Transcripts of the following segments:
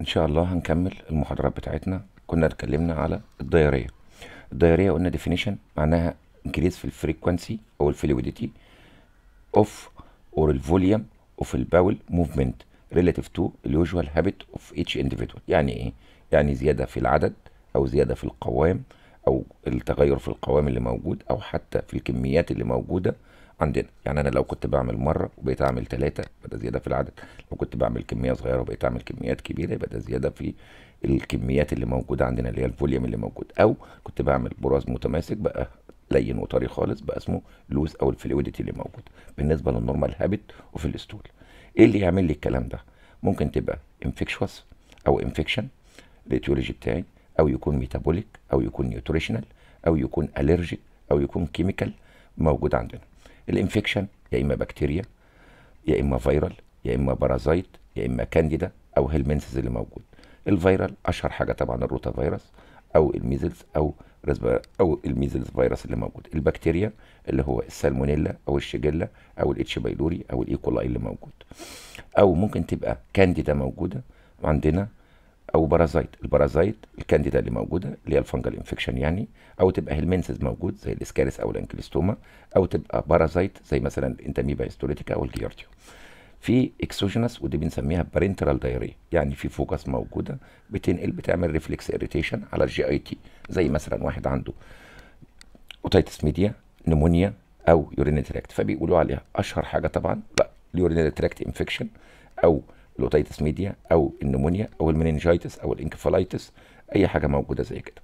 ان شاء الله هنكمل المحاضرات بتاعتنا كنا اتكلمنا على الدايريه الدايريه قلنا ديفينيشن معناها انكريز في الفريكوانسي او الفلويديتي اوف اور الفوليوم اوف الباول موفمنت ريلاتيف تو اليوجوال هابيت اوف ايتش انديفيدوال يعني ايه يعني زياده في العدد او زياده في القوام او التغير في القوام اللي موجود او حتى في الكميات اللي موجوده عندنا يعني انا لو كنت بعمل مره وبقيت اعمل ثلاثه يبقى ده زياده في العدد لو كنت بعمل كميه صغيره وبقيت اعمل كميات كبيره يبقى ده زياده في الكميات اللي موجوده عندنا اللي هي الفوليوم اللي موجود او كنت بعمل براز متماسك بقى لين وطري خالص بقى اسمه لوز او الفلويدتي اللي موجود بالنسبه للنورمال هابت وفي الاستول ايه اللي يعمل لي الكلام ده ممكن تبقى انفكشوس او انفكشن الايتيولوجي بتاعي او يكون ميتابوليك او يكون نيوتريشنال او يكون الرجيك او يكون كيميكال موجود عندنا الانفكشن يا اما بكتيريا يا اما فيرال يا اما بارازايت يا اما كانديدا او هيلمنسز اللي موجود الفيرال اشهر حاجه طبعا الروتا فيروس او الميزلز او او الميزلز فيروس اللي موجود البكتيريا اللي هو السالمونيلا او الشجيلا او الاتش بايلوري او الايكولاي اللي موجود او ممكن تبقى كانديدا موجوده عندنا او بارازايت البارازايت الكانديدا اللي موجوده اللي هي الفنجل انفكشن يعني او تبقى هيلمنسز موجود زي الاسكاريس او الانكليستوما او تبقى بارازايت زي مثلا الانتاميبا هيستوليتيكا او الجيارديو في اكسوجينس ودي بنسميها بارنترال دايريه يعني في فوكس موجوده بتنقل بتعمل ريفلكس اريتيشن على الجي اي تي زي مثلا واحد عنده اوتيتس ميديا نمونيا او يورينري تراكت فبيقولوا عليها اشهر حاجه طبعا لا اليورينري تراكت انفكشن او الاوتيتس ميديا او النمونيا او المننجيتس او الانكفالايتس اي حاجه موجوده زي كده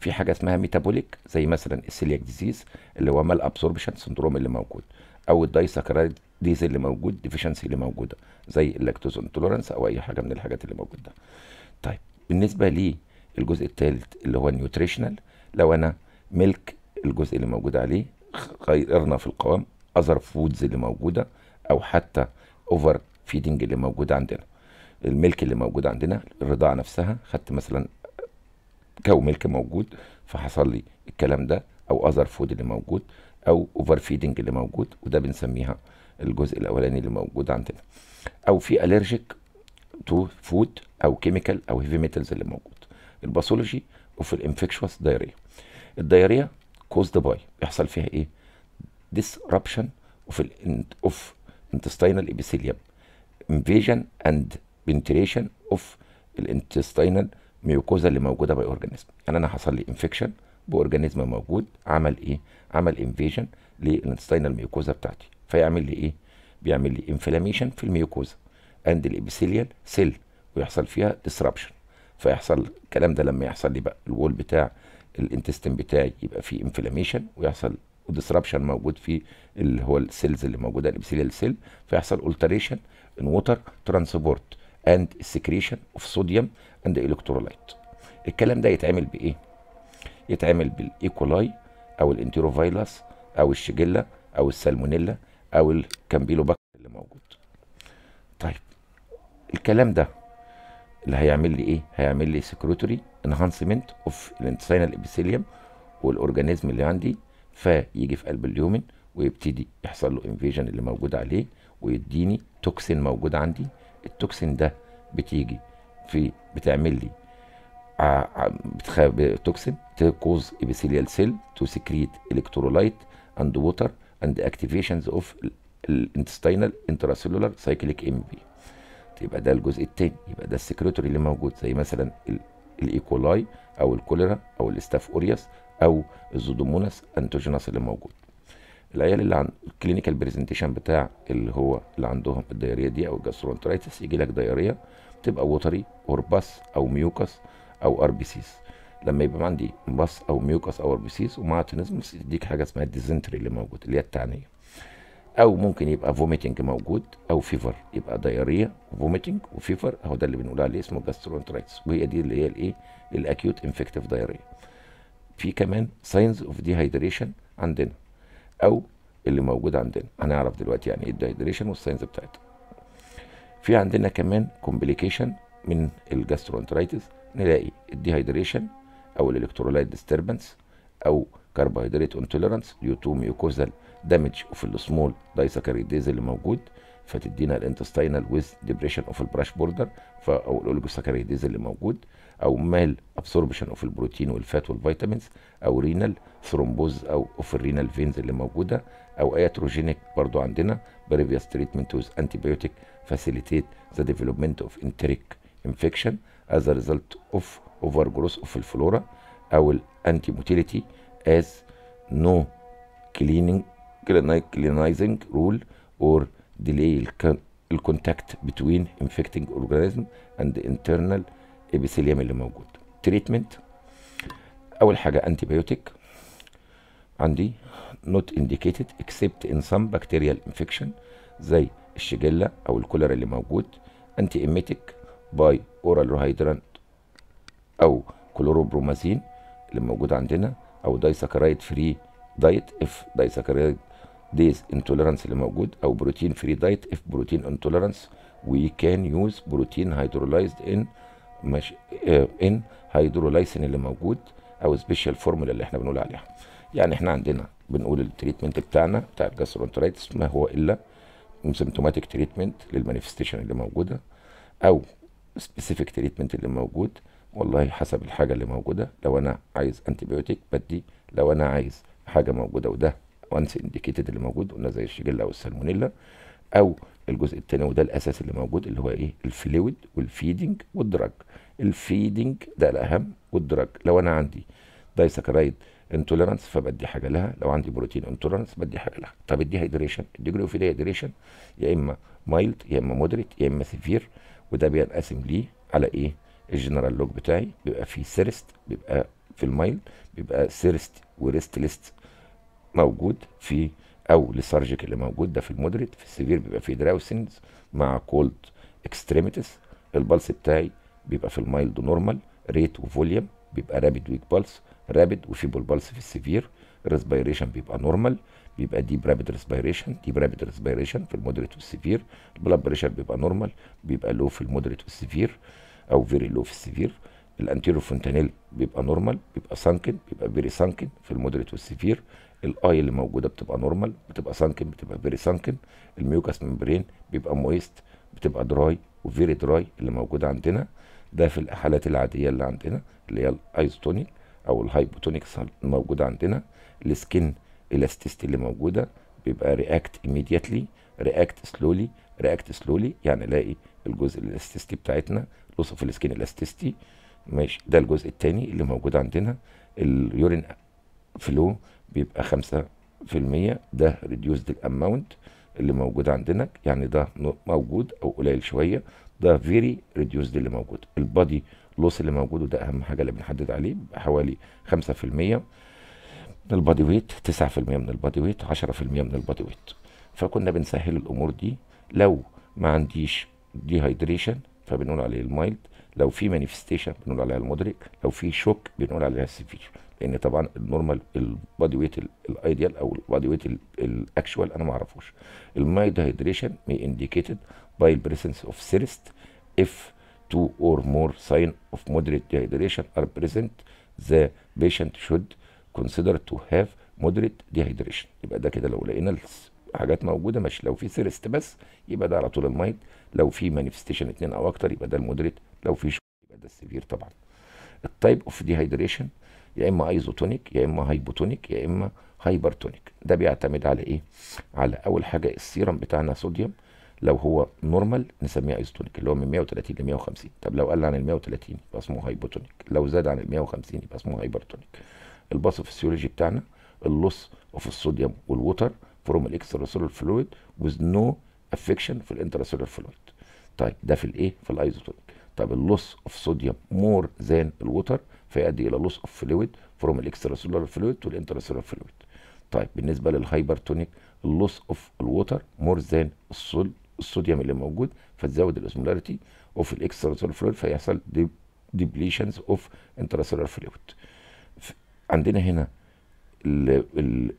في حاجه اسمها ميتابوليك زي مثلا السيلياك ديزيز اللي هو مال ابسوربشن سندروم اللي موجود او الدايسكرايد ديز اللي موجود ديفيشنسي اللي موجوده زي اللاكتوز انتولرانس او اي حاجه من الحاجات اللي موجوده طيب بالنسبه للجزء الثالث اللي هو النيوتريشنال لو انا ملك الجزء اللي موجود عليه غيرنا في القوام اذر فودز اللي موجوده او حتى اوفر الفيدنج اللي موجود عندنا الملك اللي موجود عندنا الرضاعه نفسها خدت مثلا كو ملك موجود فحصل لي الكلام ده او اذر فود اللي موجود او اوفر فيدنج اللي موجود وده بنسميها الجزء الاولاني اللي موجود عندنا او في الرجيك تو فود او كيميكال او هيفي ميتالز اللي موجود الباثولوجي اوف الانفكشوس دايريا الدايريا كوزد باي يحصل فيها ايه ديسربشن اوف اوف انتستينال ابيثيليوم invasion and بنتريشن of الانتستينال ميوكوزا اللي موجوده باي اورجانيزم يعني انا حصل لي انفكشن باورجانيزم موجود عمل ايه عمل انفيجن للانتستينال ميوكوزا بتاعتي فيعمل لي ايه بيعمل لي انفلاميشن في الميوكوزا اند الابيثيليال سيل ويحصل فيها ديسربشن فيحصل الكلام ده لما يحصل لي بقى الوول بتاع الانتستين بتاعي يبقى فيه انفلاميشن ويحصل ديسربشن موجود في اللي هو السيلز اللي موجوده الابيثيليال سيل فيحصل التريشن in water transport and secretion of sodium and electrolyte الكلام ده يتعمل بايه يتعمل بالايكولاي او الانتيروفايلاس او الشجله او السالمونيلا او الكامبيلوباكتر اللي موجود طيب الكلام ده اللي هيعمل لي ايه هيعمل لي سكريتوري انهانسمنت اوف الانتسينال ابيثيليوم والاورجانيزم اللي عندي فيجي في قلب اليومن ويبتدي يحصل له انفيجن اللي موجود عليه ويديني توكسين موجود عندي التوكسين ده بتيجي في بتعمل لي آه، آه، توكسين تكوز ابيثيليال سيل تو سكريت الكترولايت اند ووتر اند اكتيفيشنز اوف الانتستينال انتراسيلولار سايكليك ام بي يبقى ده الجزء الثاني يبقى ده السكريتوري اللي موجود زي مثلا الايكولاي او الكوليرا او الاستاف اورياس او الزودوموناس انتوجينس اللي موجود العيال اللي عن الكلينيكال برزنتيشن بتاع اللي هو اللي عندهم الدياريه دي او الجاسترونترايتس يجي لك دياريه تبقى ووتري اور باس او ميوكس او ار بي سيس لما يبقى عندي باس او ميوكس او ار بي سيس ومع تنزمس يديك حاجه اسمها الديزنتري اللي موجود اللي هي التعنيه او ممكن يبقى فوميتنج موجود او فيفر يبقى دياريه وفوميتنج وفيفر هو ده اللي بنقول عليه اسمه جاسترونترايتس وهي دي اللي هي الايه الاكيوت انفكتيف دياريه في كمان ساينز اوف ديهايدريشن عندنا او اللي موجود عندنا هنعرف دلوقتي يعني ايه الدايدريشن والساينز بتاعتها في عندنا كمان كومبليكيشن من الجاسترونترايتس نلاقي الديهايدريشن او الالكترولايت ديستربنس او كربوهيدرات انتوليرانس ديو تو ميوكوزال دامج اوف السمول دايساكاريديز اللي موجود فتدينا الانتستينال ويز ديبريشن اوف البراش بوردر او الاوليجوساكريديز اللي موجود او مال ابسوربشن اوف البروتين والفات والفيتامينز او رينال ثرومبوز او اوف الرينال فينز اللي موجوده او اياتروجينيك برضو عندنا بريفيس تريتمنت ويز انتي بيوتيك فاسيليتيت ذا ديفلوبمنت اوف انتريك انفكشن از ا ريزلت اوف اوفر جروث اوف الفلورا او الانتي موتيليتي از نو كليننج كلينايزنج رول اور ديلي الكونتاكت بتوين انفكتنج اورجانيزم اند انترنال الابيثيليوم اللي موجود تريتمنت اول حاجه انتي بايوتيك عندي نوت انديكيتد اكسبت ان سم بكتيريال انفكشن زي الشجله او الكولر اللي موجود انتي ايميتيك باي اورال روهيدرانت او كلوروبرومازين اللي موجود عندنا او دايسكرايد فري دايت اف دايسكرايد ديز انتولرانس اللي موجود او بروتين فري دايت اف بروتين انتولرانس وي كان يوز بروتين هيدرولايزد ان مش آه، ان هيدرولايسين اللي موجود او سبيشال فورمولا اللي احنا بنقول عليها يعني احنا عندنا بنقول التريتمنت بتاعنا بتاع الجاسترونترايتس ما هو الا سيمتوماتيك تريتمنت للمانيفستيشن اللي موجوده او سبيسيفيك تريتمنت اللي موجود والله حسب الحاجه اللي موجوده لو انا عايز انتيبيوتيك بدي لو انا عايز حاجه موجوده وده وانس انديكيتد اللي موجود قلنا زي الشجله او السالمونيلا او الجزء الثاني وده الاساس اللي موجود اللي هو ايه الفلويد والفيدنج والدرج الفيدنج ده الاهم والدرج لو انا عندي دايسكرايد انتولرانس فبدي حاجه لها لو عندي بروتين انتولرانس بدي حاجه لها طب ادي هيدريشن الديجري اوف هيدريشن يا اما مايلد يا اما مودريت يا اما سيفير وده بينقسم ليه على ايه الجنرال لوج بتاعي بيبقى فيه سيرست بيبقى في المايل بيبقى سيرست وريست ليست موجود في او للسرجيك اللي موجود ده في المودريت في السيفير بيبقى فيه دراوسنز مع كولد اكستريميتس البلس بتاعي بيبقى في المايلد نورمال ريت وفوليوم بيبقى رابد ويك بالس رابد وفيبل بالس في السيفير ريسبيريشن بيبقى نورمال بيبقى ديب رابد ريسبيريشن ديب رابد ريسبيريشن في المودريت والسيفير البلاد بريشر بيبقى نورمال بيبقى لو في المودريت والسيفير او فيري لو في السيفير الانتيرو فونتانيل بيبقى نورمال بيبقى سانكن بيبقى فيري سانكن في المودريت والسيفير الاي اللي موجوده بتبقى نورمال بتبقى سانكن بتبقى فيري سانكن الميوكاس ممبرين بيبقى مويست بتبقى دراي وفيري دراي اللي موجوده عندنا ده في الحالات العاديه اللي عندنا اللي هي الايزوتونيك او الهايبوتونيك موجوده عندنا السكين الاستيستي اللي موجوده بيبقى رياكت ايميديتلي رياكت سلولي رياكت سلولي يعني الاقي الجزء الاستيستي بتاعتنا لوس السكن السكين الاستيستي ماشي ده الجزء الثاني اللي موجود عندنا اليورين فلو بيبقى 5% ده ريديوزد الاماونت اللي موجود عندنا يعني ده موجود او قليل شويه ده فيري ريديوزد اللي موجود البادي لوس اللي موجود وده اهم حاجه اللي بنحدد عليه في 5% من البادي ويت 9% من البادي ويت 10% من البادي ويت فكنا بنسهل الامور دي لو ما عنديش هايدريشن فبنقول عليه المايلد لو في مانيفستيشن بنقول عليها المدرك لو في شوك بنقول عليها السيفير لان طبعا النورمال البادي ويت الايديال او البادي ويت الاكشوال انا ما اعرفوش المايد هيدريشن مي انديكيتد باي البريسنس اوف سيرست اف تو اور مور ساين اوف مودريت dehydration ار بريزنت ذا بيشنت شود كونسيدر تو هاف مودريت dehydration يبقى ده كده لو لقينا حاجات موجوده ماشي لو في سيرست بس يبقى ده على طول المايد لو في مانيفستيشن اتنين او اكتر يبقى ده المودريت لو في يبقى ده السيفير طبعا التايب اوف ديهايدريشن يا اما ايزوتونيك يا اما هايبوتونيك يا اما هايبرتونيك ده بيعتمد على ايه على اول حاجه السيرم بتاعنا صوديوم لو هو نورمال نسميه ايزوتونيك اللي هو من 130 ل 150 طب لو قل عن ال 130 يبقى اسمه هايبوتونيك لو زاد عن ال 150 يبقى اسمه هايبرتونيك فيسيولوجي بتاعنا اللوس اوف الصوديوم والووتر فروم الاكستراسولر فلويد وذ نو افكشن في الانتراسولر فلويد طيب ده في الايه في الايزوتونيك طب اللوس اوف صوديوم مور ذان الووتر فيؤدي الى لوس اوف فلويد فروم الاكسترا سولار فلويد تو سولار فلويد طيب بالنسبه للهايبرتونيك اللوس اوف الووتر مور ذان الصوديوم اللي موجود فتزود الاسمولاريتي اوف الاكسترا سولار فلويد فيحصل ديبليشنز اوف انترا سولار فلويد عندنا هنا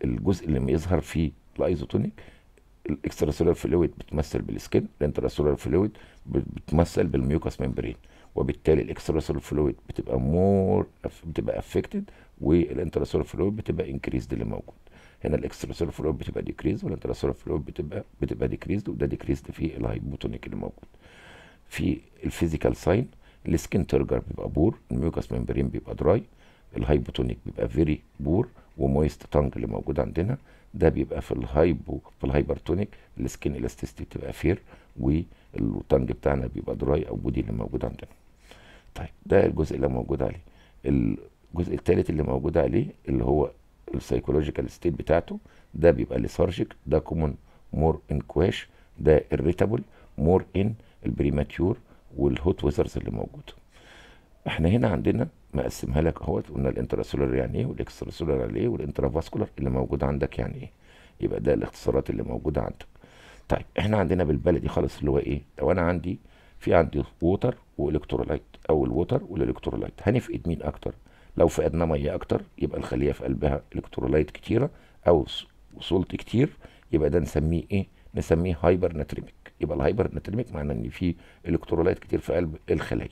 الجزء اللي بيظهر فيه الايزوتونيك الاكسترا سولار فلويد بتمثل بالسكن الانترا سولار فلويد بتمثل بالميوكاس ممبرين وبالتالي الاكسترا سولار فلويد بتبقى مور بتبقى افكتد والانترا سولار فلويد بتبقى انكريزد اللي موجود هنا الاكسترا سولار فلويد بتبقى ديكريز والانترا سولار فلويد بتبقى بتبقى ديكريزد وده ديكريزد في الهايبوتونيك اللي موجود في الفيزيكال ساين السكن ترجر بيبقى بور الميوكاس ممبرين بيبقى دراي الهايبوتونيك بيبقى فيري بور ومويست تانج اللي موجود عندنا ده بيبقى في الهايبو في الهايبرتونيك السكين الاستيستي بتبقى فير والتنج بتاعنا بيبقى دراي او بودي اللي موجود عندنا طيب ده الجزء اللي موجود عليه الجزء الثالث اللي موجود عليه اللي هو السايكولوجيكال ستيت بتاعته ده بيبقى ليثارجيك ده كومون مور ان كواش ده الريتابل مور ان البريماتيور والهوت ويزرز اللي موجوده احنا هنا عندنا مقسمها لك اهوت قلنا الانتراسولار يعني ايه والاكستراسولار يعني ايه والانترافاسكولار اللي موجود عندك يعني ايه يبقى ده الاختصارات اللي موجوده عندك طيب احنا عندنا بالبلدي خالص اللي هو ايه لو انا عندي في عندي ووتر والكترولايت او الووتر والالكترولايت هنفقد مين اكتر لو فقدنا ميه اكتر يبقى الخليه في قلبها الكترولايت كتيره او سولت كتير يبقى ده نسميه ايه نسميه هايبر ناتريميك يبقى الهايبر ناتريميك معناه ان في الكترولايت كتير في قلب الخليه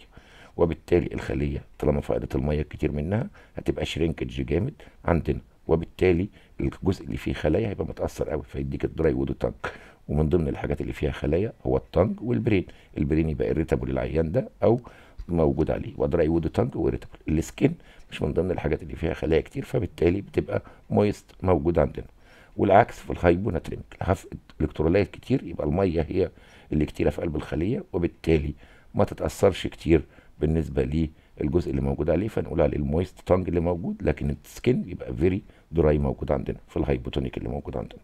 وبالتالي الخليه طالما فقدت الميه كتير منها هتبقى شرينكج جامد عندنا وبالتالي الجزء اللي فيه خلايا هيبقى متاثر قوي فيديك الدراي وودو تانك ومن ضمن الحاجات اللي فيها خلايا هو التانج والبرين البرين يبقى الريتابل العيان ده او موجود عليه ودراي وودو تانج وريتابل السكين مش من ضمن الحاجات اللي فيها خلايا كتير فبالتالي بتبقى مويست موجود عندنا والعكس في ناترينك هفقد الكترولايت كتير يبقى الميه هي اللي كتيره في قلب الخليه وبالتالي ما تتاثرش كتير بالنسبه للجزء اللي موجود عليه فنقول عليه المويست تانج اللي موجود لكن السكن يبقى فيري دراي موجود عندنا في الهايبوتونيك اللي موجود عندنا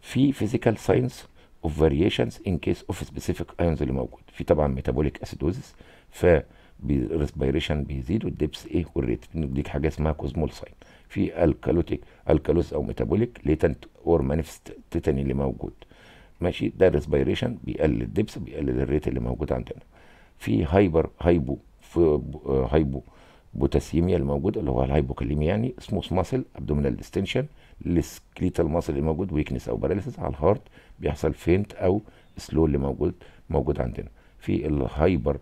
في فيزيكال ساينس اوف فاريشنز ان كيس اوف سبيسيفيك ايونز اللي موجود في طبعا ميتابوليك اسيدوزس ف الريسبيريشن بيزيد والدبس ايه والريت بنديك حاجه اسمها كوزمول ساين في الكالوتيك الكالوز او ميتابوليك ليتنت اور مانيفست تيتاني اللي موجود ماشي ده الريسبيريشن بيقلل الدبس بيقلل الريت اللي موجود عندنا في هايبر هايبو في آه، هايبو بوتاسيميا الموجود اللي هو الهايبوكاليميا يعني سموث ماسل ابدومينال ديستنشن السكليتال ماسل اللي موجود ويكنس او باراليسيس على الهارت بيحصل فينت او سلو اللي موجود موجود عندنا في الهايبر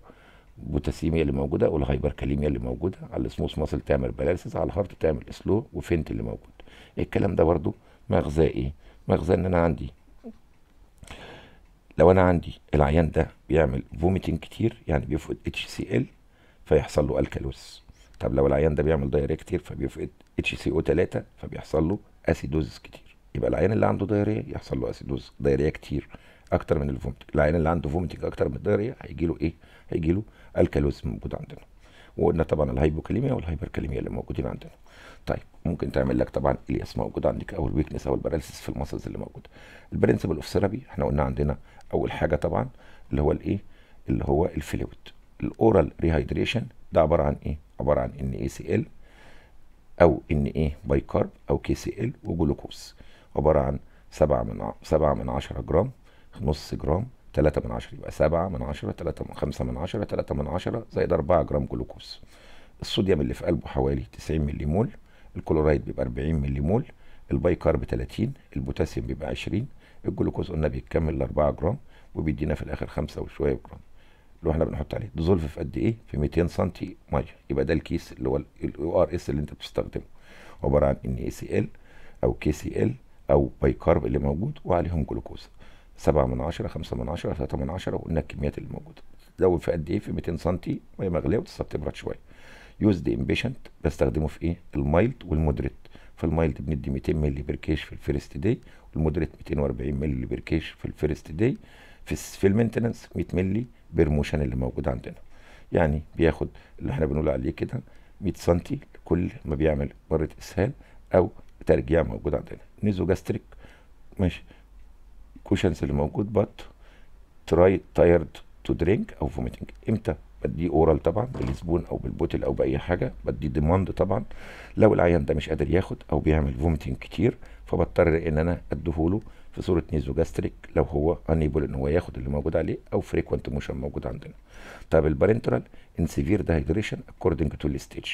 بوتاسيميا اللي موجوده والهايبر كاليميا اللي موجوده على السموث ماسل تعمل باراليسيس على الهارت تعمل سلو وفينت اللي موجود الكلام ده برده مغزى ايه مغزى ان انا عندي لو انا عندي العيان ده بيعمل فوميتنج كتير يعني بيفقد اتش سي ال فيحصل له الكالوز طب لو العيان ده بيعمل دايريا كتير فبيفقد اتش سي او 3 فبيحصل له اسيدوزس كتير يبقى العيان اللي عنده دايريا يحصل له اسيدوز دايريا كتير اكتر من الفوميتنج العيان اللي عنده فوميتنج اكتر من الدايريا هيجي له ايه هيجي له الكالوز موجود عندنا وقلنا طبعا الهايبوكاليميا والهايبركاليميا اللي موجودين عندنا طيب ممكن تعمل لك طبعا الياس موجود عندك او الويكنس او الباراليسيس في المسلز اللي موجوده البرنسبل اوف ثيرابي احنا قلنا عندنا اول حاجه طبعا اللي هو الايه اللي هو الفلويد الاورال ريهايدريشن ده عباره عن ايه عباره عن ان اي سي ال او ان ايه كارب او كي سي ال وجلوكوز عباره عن 7 من 7 من 10 جرام نص جرام 3 من 10 يبقى 7 من 10 3 من 5 من 10 3 من 10 زائد 4 جرام جلوكوز الصوديوم اللي في قلبه حوالي 90 ملي مول الكلورايد بيبقى 40 ملي مول البايكارب 30 البوتاسيوم بيبقى 20 الجلوكوز قلنا بيتكمل ل 4 جرام وبيدينا في الاخر 5 وشويه جرام اللي احنا بنحط عليه ديزولف في قد ايه في 200 سم ميه يبقى ده الكيس اللي هو الاو ار اس اللي انت بتستخدمه عباره عن ان اي سي ال او كي سي ال او بايكارب اللي موجود وعليهم جلوكوز 7 من 10 5 من 10 3 من 10 وقلنا الكميات اللي موجوده تزود في قد ايه في 200 سم ميه مغليه وتصب تبرد شويه يوز دي امبيشنت بستخدمه في ايه المايلد والمودريت في المايلد بندي 200 مللي بركيش في الفيرست داي لمده 240 مللي بركيش في الفيرست داي في في المينتننس 100 مللي برموشن اللي موجود عندنا يعني بياخد اللي احنا بنقول عليه كده 100 سنتي لكل ما بيعمل مره اسهال او ترجيع موجود عندنا نيزو جاستريك ماشي كوشنز اللي موجود بط تراي تايرد تو درينك او فوميتنج امتى بديه اورال طبعا بالسبون او بالبوتل او باي حاجه بديه ديماند طبعا لو العيان ده مش قادر ياخد او بيعمل فومتنج كتير فبضطر ان انا اديهوله في صوره نيزو جاستريك لو هو انيبل ان هو ياخد اللي موجود عليه او فريكوينت موشن موجود عندنا طب البارنترال ان سيفير دهيدريشن اكوردنج تو الستيج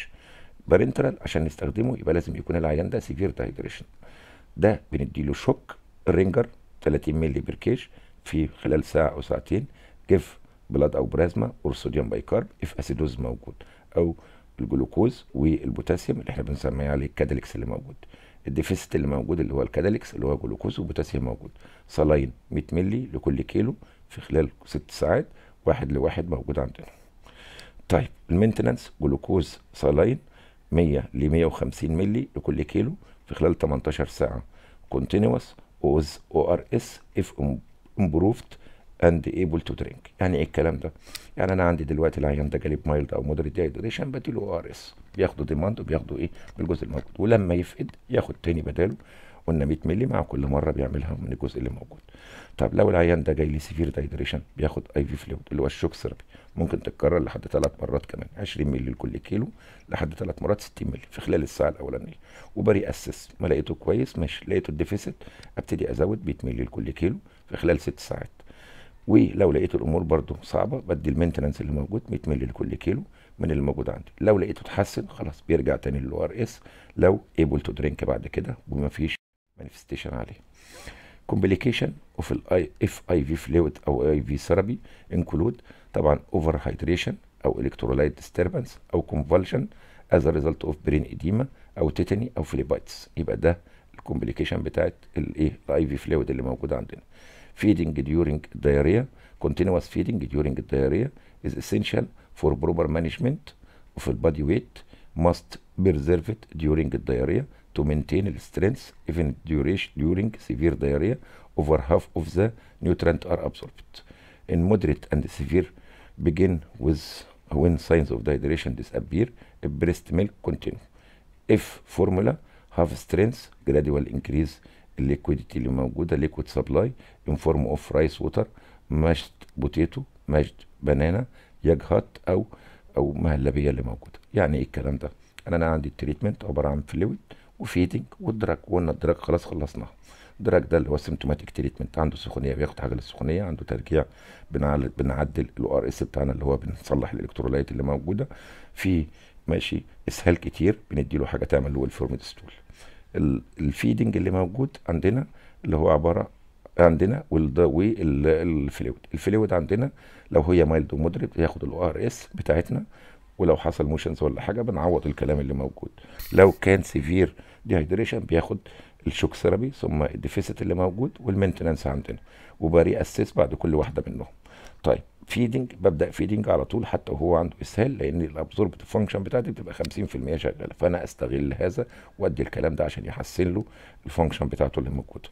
بارنترال عشان نستخدمه يبقى لازم يكون العيان ده سيفير دهيدريشن ده بنديله شوك رينجر 30 مللي بركيش في خلال ساعه او ساعتين جيف بلاد او برازما والصوديوم بايكارب اف اسيدوز موجود او الجلوكوز والبوتاسيوم اللي احنا بنسميه عليه الكاداليكس اللي موجود الديفيست اللي موجود اللي هو الكاداليكس اللي هو جلوكوز وبوتاسيوم موجود صلاين 100 مللي لكل كيلو في خلال ست ساعات واحد لواحد موجود عندنا طيب المينتنانس جلوكوز صلاين 100 ل 150 مللي لكل كيلو في خلال 18 ساعه كونتينوس اوز او ار اس اف امبروفد اند ايبل تو درينك يعني ايه الكلام ده يعني انا عندي دلوقتي العيان ده جالب مايلد او مودريت ديهيدريشن بديله او ار اس بياخدوا ديماند وبياخدوا ايه بالجزء الموجود ولما يفقد ياخد تاني بداله قلنا 100 مللي مع كل مره بيعملها من الجزء اللي موجود طب لو العيان ده جاي لي سيفير دايدريشن بياخد اي في فلويد اللي هو الشوك ثيرابي ممكن تتكرر لحد ثلاث مرات كمان 20 مللي لكل كيلو لحد ثلاث مرات 60 مللي في خلال الساعه الاولانيه وبري اسس ما لقيته كويس ماشي لقيته الديفيسيت ابتدي ازود 100 مللي لكل كيلو في خلال ست ساعات ولو لقيت الامور برضو صعبه بدي المينتننس اللي موجود 100 مللي لكل كيلو من اللي موجود عندي لو لقيته اتحسن خلاص بيرجع تاني للو ار اس لو ايبل تو درينك بعد كده وما فيش مانيفستيشن عليه كومبليكيشن اوف الاي اف اي في فلويد او اي في ثيرابي انكلود طبعا اوفر هايدريشن او الكترولايت ديستربنس او كونفولشن از ا ريزلت اوف برين اديما او تيتاني او فليبايتس يبقى ده الكومبليكيشن بتاعت الايه الاي في فلويد اللي موجود عندنا feeding during diarrhea, continuous feeding during diarrhea is essential for proper management of body weight, must preserve it during diarrhea to maintain its strength even duration during severe diarrhea over half of the nutrient are absorbed. In moderate and severe begin with when signs of dehydration disappear, breast milk continue. If formula have strength, gradual increase الليكويديتي اللي موجوده ليكويد سبلاي ان فورم اوف رايس ووتر مشت بوتيتو مشت بنانا ياج هات او او مهلبيه اللي موجوده يعني ايه الكلام ده انا انا عندي التريتمنت عباره عن فلويد وفيدنج والدراج قلنا الدراج خلاص خلصناها الدراج ده اللي هو سيمتوماتيك تريتمنت عنده سخونيه بياخد حاجه للسخونيه عنده ترجيع بنعدل بنعدل الاو ار اس بتاعنا اللي هو بنصلح الالكترولايت اللي موجوده في ماشي اسهال كتير بندي له حاجه تعمل له الفورم ستول الفيدنج اللي موجود عندنا اللي هو عباره عندنا والفلويد الفلويد عندنا لو هي مايلد ومودريت بياخد الاو ار اس بتاعتنا ولو حصل موشنز ولا حاجه بنعوض الكلام اللي موجود لو كان سيفير ديهايدريشن بياخد الشوك ثيرابي ثم الديفيسيت اللي موجود والمينتنانس عندنا وبري اسيس بعد كل واحده منهم طيب فيدنج ببدا فيدنج على طول حتى وهو عنده اسهال لان الابزوربت فانكشن بتاعتي بتبقى 50% شغاله فانا استغل هذا وادي الكلام ده عشان يحسن له الفانكشن بتاعته اللي موجوده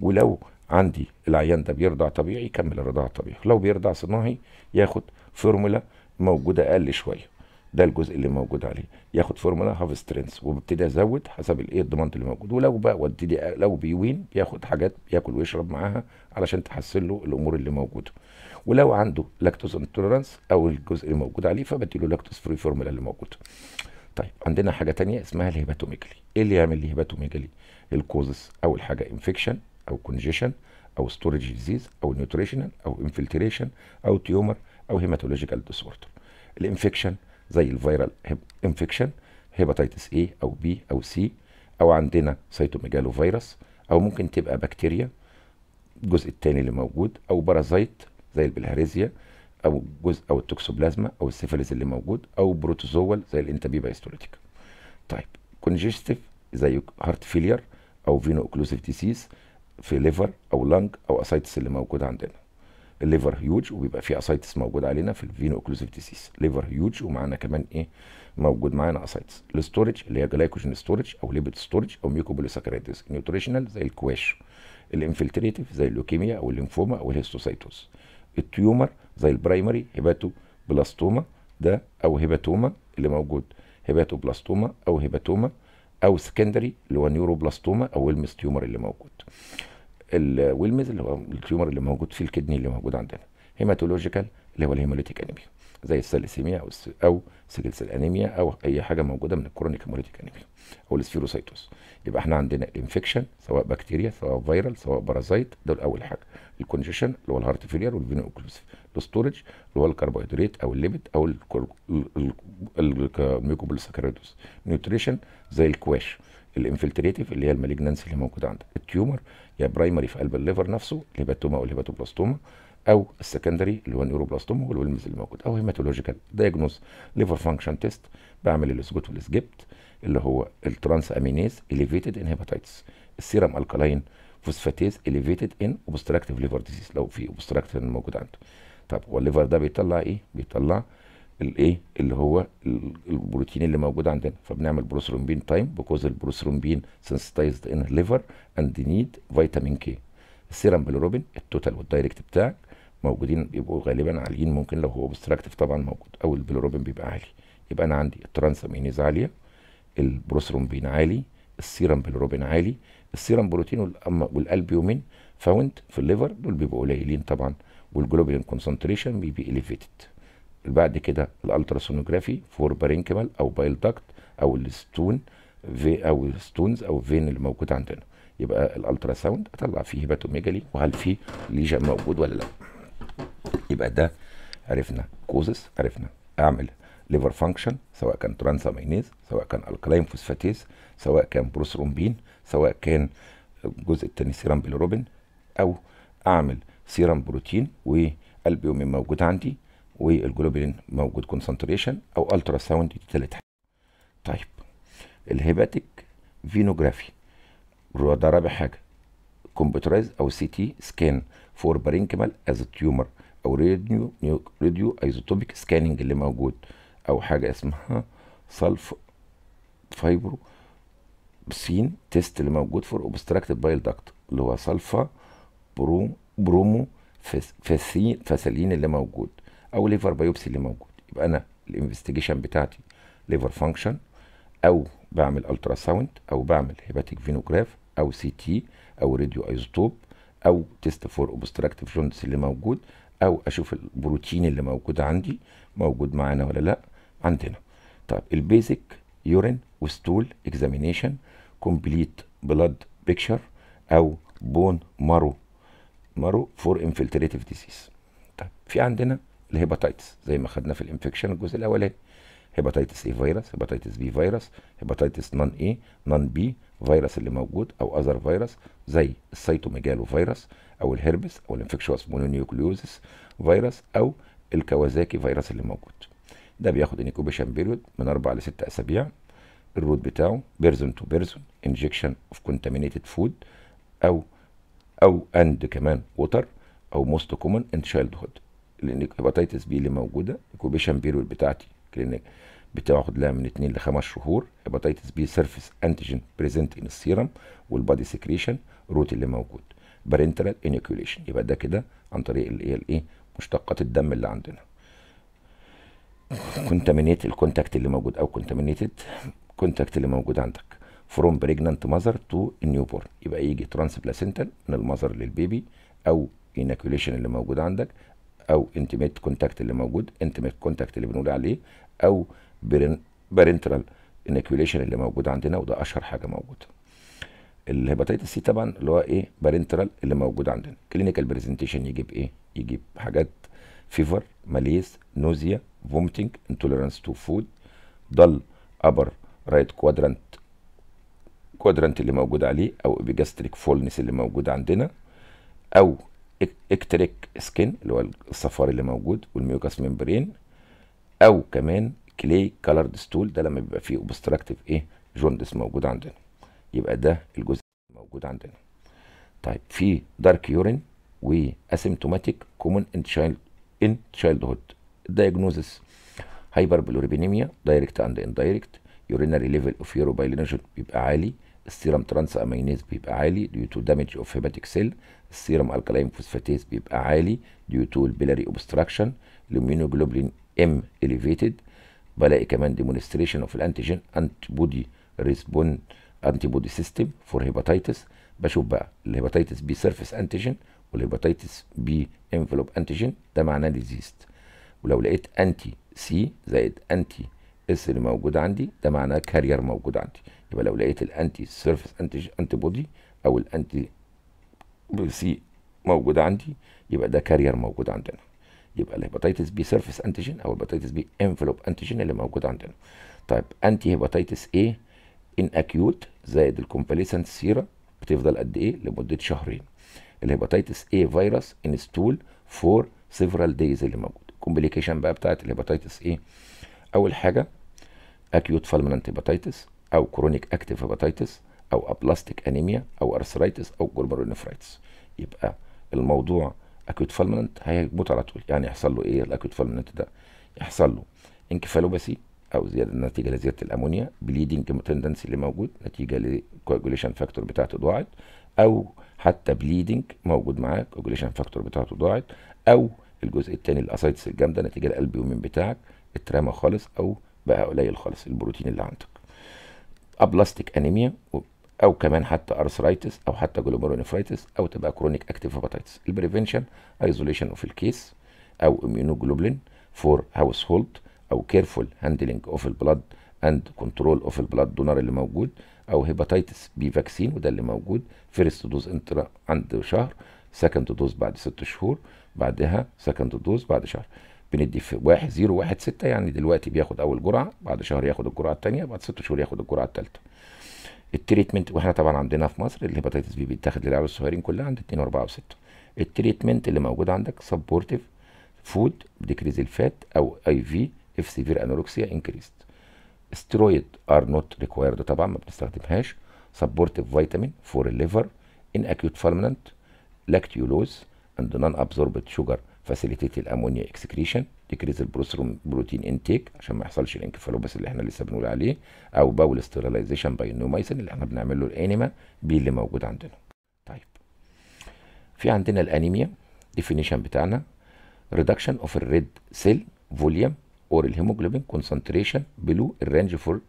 ولو عندي العيان ده بيرضع طبيعي يكمل الرضاعه الطبيعي لو بيرضع صناعي ياخد فورمولا موجوده اقل شويه ده الجزء اللي موجود عليه ياخد فورمولا هاف سترينث وببتدي ازود حسب الايه الضمانت اللي موجود ولو بقى وابتدي لو بيوين بياخد حاجات بياكل ويشرب معاها علشان تحسن له الامور اللي موجوده ولو عنده لاكتوز انتولرانس او الجزء اللي موجود عليه فبديله لاكتوز فري فورمولا اللي موجود طيب عندنا حاجه تانية اسمها الهيباتوميجالي ايه اللي يعمل لي هيباتوميجالي الكوزس اول حاجه انفكشن او كونجيشن او ستورج ديزيز او نيوتريشنال او انفلتريشن او تيومر او هيماتولوجيكال ديسوردر الانفكشن زي الفيرال انفكشن هيباتيتس اي او بي او سي او عندنا سيتوميجالو فيروس او ممكن تبقى بكتيريا الجزء الثاني اللي موجود او بارازايت زي البلهارزيا او الجزء او التوكسوبلازما او السيفاليز اللي موجود او بروتوزوال زي الانتابيبا هيستوليتيك طيب كونجستيف زي هارت فيلير او فينو اوكلوسيف ديسيز في ليفر او لانج او اسايتس اللي موجوده عندنا الليفر هيوج وبيبقى في اسايتس موجود علينا في الفينو اوكلوسيف ديسيز ليفر هيوج ومعانا كمان ايه موجود معانا اسايتس الستورج اللي هي جلايكوجين ستورج او ليبيد ستورج او ميكوبوليساكرايدز نيوتريشنال زي الكواش الانفلتريتيف زي اللوكيميا او الليمفوما او الهيستوسايتوز التيومر زي البرايمري هيباتو بلاستوما ده او هيباتوما اللي موجود هيباتو بلاستوما او هيباتوما او سكندري اللي هو نيورو بلاستوما او ويلمز تيومر اللي موجود الويلمز اللي هو التيومر اللي موجود في الكدني اللي موجود عندنا هيماتولوجيكال اللي هو الهيموليتيك انيميا زي الثاليسيميا او او سيكل الانيميا انيميا او اي حاجه موجوده من الكرونيك هيموليتيك انيميا او السفيروسايتوس يبقى احنا عندنا الانفكشن سواء بكتيريا سواء فيرال سواء بارازايت دول اول حاجه الكونجيشن اللي هو الهارت فيلير والفينو اوكلوسيف الاستورج اللي هو الكربوهيدرات او الليبت او الميكوبوليساكريدوس نيوتريشن زي الكواش الانفلتريتيف اللي هي المالجنانسي اللي موجوده عندك التيومر يا برايمري في قلب الليفر نفسه الهيباتوما او الهيباتوبلاستوما او السكندري اللي هو النيوروبلاستوما والولمز اللي موجود او هيماتولوجيكال دايجنوز ليفر فانكشن تيست بعمل الاسجوت والاسجبت اللي هو الترانس امينيز اليفيتد ان هيباتيتس السيرم الكالين فوسفاتيز اليفيتد ان اوبستراكتيف ليفر ديزيز لو في اوبستراكتيف موجود عنده طب والليفر ده بيطلع ايه بيطلع الايه اللي هو البروتين اللي موجود عندنا فبنعمل بروثرومبين تايم بكوز البروثرومبين سنسيتايزد ان ليفر اند نيد فيتامين كي السيرم بالروبين التوتال والدايركت بتاعك موجودين بيبقوا غالبا عاليين ممكن لو هو اوبستراكتيف طبعا موجود او البلوروبين بيبقى عالي يبقى انا عندي الترانس امينيز عاليه البروثرومبين عالي السيرم بالروبين عالي السيرم بروتين والالبيومين فاوند في الليفر دول بيبقوا قليلين طبعا والجلوبين كونسنتريشن بيبقى اليفيتد بعد كده الالتراسونوجرافي فور بارينكمال او بايل داكت او الستون في او الستونز او فين اللي موجود عندنا يبقى الالترا ساوند اطلع فيه هيباتوميجالي وهل فيه ليجا موجود ولا لا يبقى ده عرفنا كوزس عرفنا اعمل ليفر فانكشن سواء كان ترانسامينيز سواء كان الكلاين فوسفاتيز سواء كان بروسرومبين سواء كان الجزء التاني سيرام بيلروبين او اعمل سيرام بروتين والبيومين موجود عندي والجلوبين موجود كونسنتريشن او الترا ساوند دي تالت حاجه طيب الهيباتيك فينوجرافي ده رابع حاجه كمبيوترايز او سي تي سكان فور بارينكمال از تيومر او نيو ريديو ايزوتوبيك سكاننج اللي موجود او حاجه اسمها سلف فايبرو سين تيست اللي موجود فور اوبستراكتد بايل داكت اللي هو سلفا برو برومو فاسين فاسلين اللي موجود او ليفر بايوبسي اللي موجود يبقى انا الانفستيجيشن بتاعتي ليفر فانكشن او بعمل الترا ساوند او بعمل هيباتيك فينوجراف او سي تي او راديو ايزوتوب او تيست فور اوبستراكتيف جوندس اللي موجود او اشوف البروتين اللي موجود عندي موجود معانا ولا لا عندنا طيب البيزك يورين وستول اكزامينيشن كومبليت بلاد بيكشر او بون مارو مارو فور انفلتريتيف ديزيز طيب في عندنا الهيباتايتس زي ما خدنا في الانفكشن الجزء الاولاني هيباتايتس اي فيروس هيباتايتس بي فيروس هيباتايتس نون اي نون بي فيروس اللي موجود او اذر فيروس زي السيتوميجالو فيروس او الهربس او الانفكشوس مونونيوكليوزس فيروس او الكوازاكي فيروس اللي موجود ده بياخد انكوبيشن بيريود من اربع لست اسابيع الروت بتاعه بيرسون تو بيرسون انجكشن اوف كونتامينيتد فود او او اند كمان ووتر او موست كومن ان تشايلد هود لان هيباتيتس بي اللي موجوده الكوبيشن بيريود بتاعتي كلينيك بتاخد لها من 2 ل 5 شهور هيباتيتس بي سيرفيس انتيجين بريزنت ان السيرم والبادي سكريشن روت اللي موجود بارنترال انيكوليشن يبقى ده كده عن طريق الايه الايه مشتقات الدم اللي عندنا كونتامينيت الكونتاكت اللي موجود او كونتامينيتد الكونتاكت اللي موجود عندك فروم بريجنانت ماذر تو نيو بورن يبقى يجي ترانس بلاسنتال من المذر للبيبي او ايناكوليشن اللي موجود عندك او انتميت كونتاكت اللي موجود انتميت كونتاكت اللي بنقول عليه او بارنترال اناكوليشن اللي موجود عندنا وده اشهر حاجه موجوده الهيباتيتس سي طبعا اللي هو ايه بارنترال اللي موجود عندنا كلينيكال بريزنتيشن يجيب ايه يجيب حاجات فيفر ماليز نوزيا فومتنج انتوليرانس تو فود ضل ابر رايت كوادرانت كوادرانت اللي موجود عليه او ابيجاستريك فولنس اللي موجود عندنا او اكتريك سكين اللي هو الصفار اللي موجود والميوكاس ممبرين او كمان كلي كالرد ستول ده لما بيبقى فيه اوبستراكتيف ايه جوندس موجود عندنا يبقى ده الجزء موجود عندنا طيب في دارك يورين واسيمتوماتيك كومن ان تشايلد ان تشايلد هود الدايجنوزس هايبر بلوريبينيميا دايركت اند اندايركت يورينري ليفل اوف يوروبايلينوجين بيبقى عالي السيرم ترانس امينيز بيبقى عالي ديو تو دامج اوف هيباتيك سيل السيرم الكالين فوسفاتيز بيبقى عالي ديو تو البيلاري اوبستراكشن الاميونوجلوبولين ام اليفيتد بلاقي كمان ديمونستريشن اوف الانتيجين انت بودي ريسبون انت بودي سيستم فور هيباتيتس بشوف بقى الهيباتيتس بي سيرفيس انتيجين والهيباتيتس بي انفلوب انتيجين ده معناه ديزيست ولو لقيت انتي سي زائد انتي اس اللي موجود عندي ده معناه كارير موجود عندي يبقى لو لقيت الانتي سيرفيس انتي بودي او الانتي سي موجود عندي يبقى ده كارير موجود عندنا يبقى الهيباتيتس بي سيرفيس انتيجين او الهيباتيتس بي انفلوب انتيجين اللي موجود عندنا طيب انتي هيباتيتس ايه ان اكيوت زائد الكونفاليسنت سيرا بتفضل قد ايه لمده شهرين الهيباتيتس اي فيروس ان ستول فور سيفرال دايز اللي موجود الكومبليكيشن بقى بتاعت الهيباتيتس ايه اول حاجه اكيوت فالمنت هيباتيتس او كرونيك اكتيف هيباتيتس او ابلاستيك انيميا او ارثرايتس او جلمرونيفرايتس يبقى الموضوع اكيوت فالمنت هيموت على طول يعني يحصل له ايه الاكيوت فالمنت ده يحصل له انكفالوباسي او زياده نتيجه لزياده الامونيا بليدنج تندنسي اللي موجود نتيجه للكواجوليشن فاكتور بتاعته ضاعت او حتى بليدنج موجود معاك كواجوليشن فاكتور بتاعته ضاعت او الجزء الثاني الاسايتس الجامده نتيجه للالبيومين بتاعك اترمى خالص او بقى قليل خالص البروتين اللي عندك ابلاستيك انيميا او كمان حتى ارثرايتس او حتى جلوميرونيفرايتس او تبقى كرونيك اكتيف هيباتايتس البريفنشن ايزوليشن اوف الكيس او اميونوجلوبلين فور هاوس هولد او كيرفول هاندلنج اوف البلاد اند كنترول اوف البلاد دونر اللي موجود او هيباتايتس بي فاكسين وده اللي موجود فيرست دوز انترا عند شهر سكند دوز بعد ست شهور بعدها سكند دوز بعد شهر بندي في واحد زيرو واحد ستة يعني دلوقتي بياخد أول جرعة بعد شهر ياخد الجرعة التانية بعد ست شهور ياخد الجرعة التالتة التريتمنت واحنا طبعا عندنا في مصر الهيباتيتس بي بيتاخد للعيال الصغيرين كلها عند 2 و4 و6 التريتمنت اللي موجود عندك سبورتيف فود ديكريز الفات او اي في اف سيفير انوركسيا انكريست سترويد ار نوت ريكوايرد طبعا ما بنستخدمهاش سبورتيف فيتامين فور الليفر ان اكيوت فالمنت لاكتيولوز اند نون ابزوربت شوجر فاسيليتيت الامونيا اكسكريشن البروسروم بروتين انتيك عشان ما يحصلش الانكفالوباس اللي احنا لسه بنقول عليه او باول ستيرلايزيشن باي النومايسن اللي احنا بنعمل له الانيما بي اللي موجود عندنا طيب في عندنا الانيميا ديفينيشن بتاعنا ريدكشن اوف الريد سيل فوليوم اور الهيموجلوبين كونسنتريشن بلو الرينج فور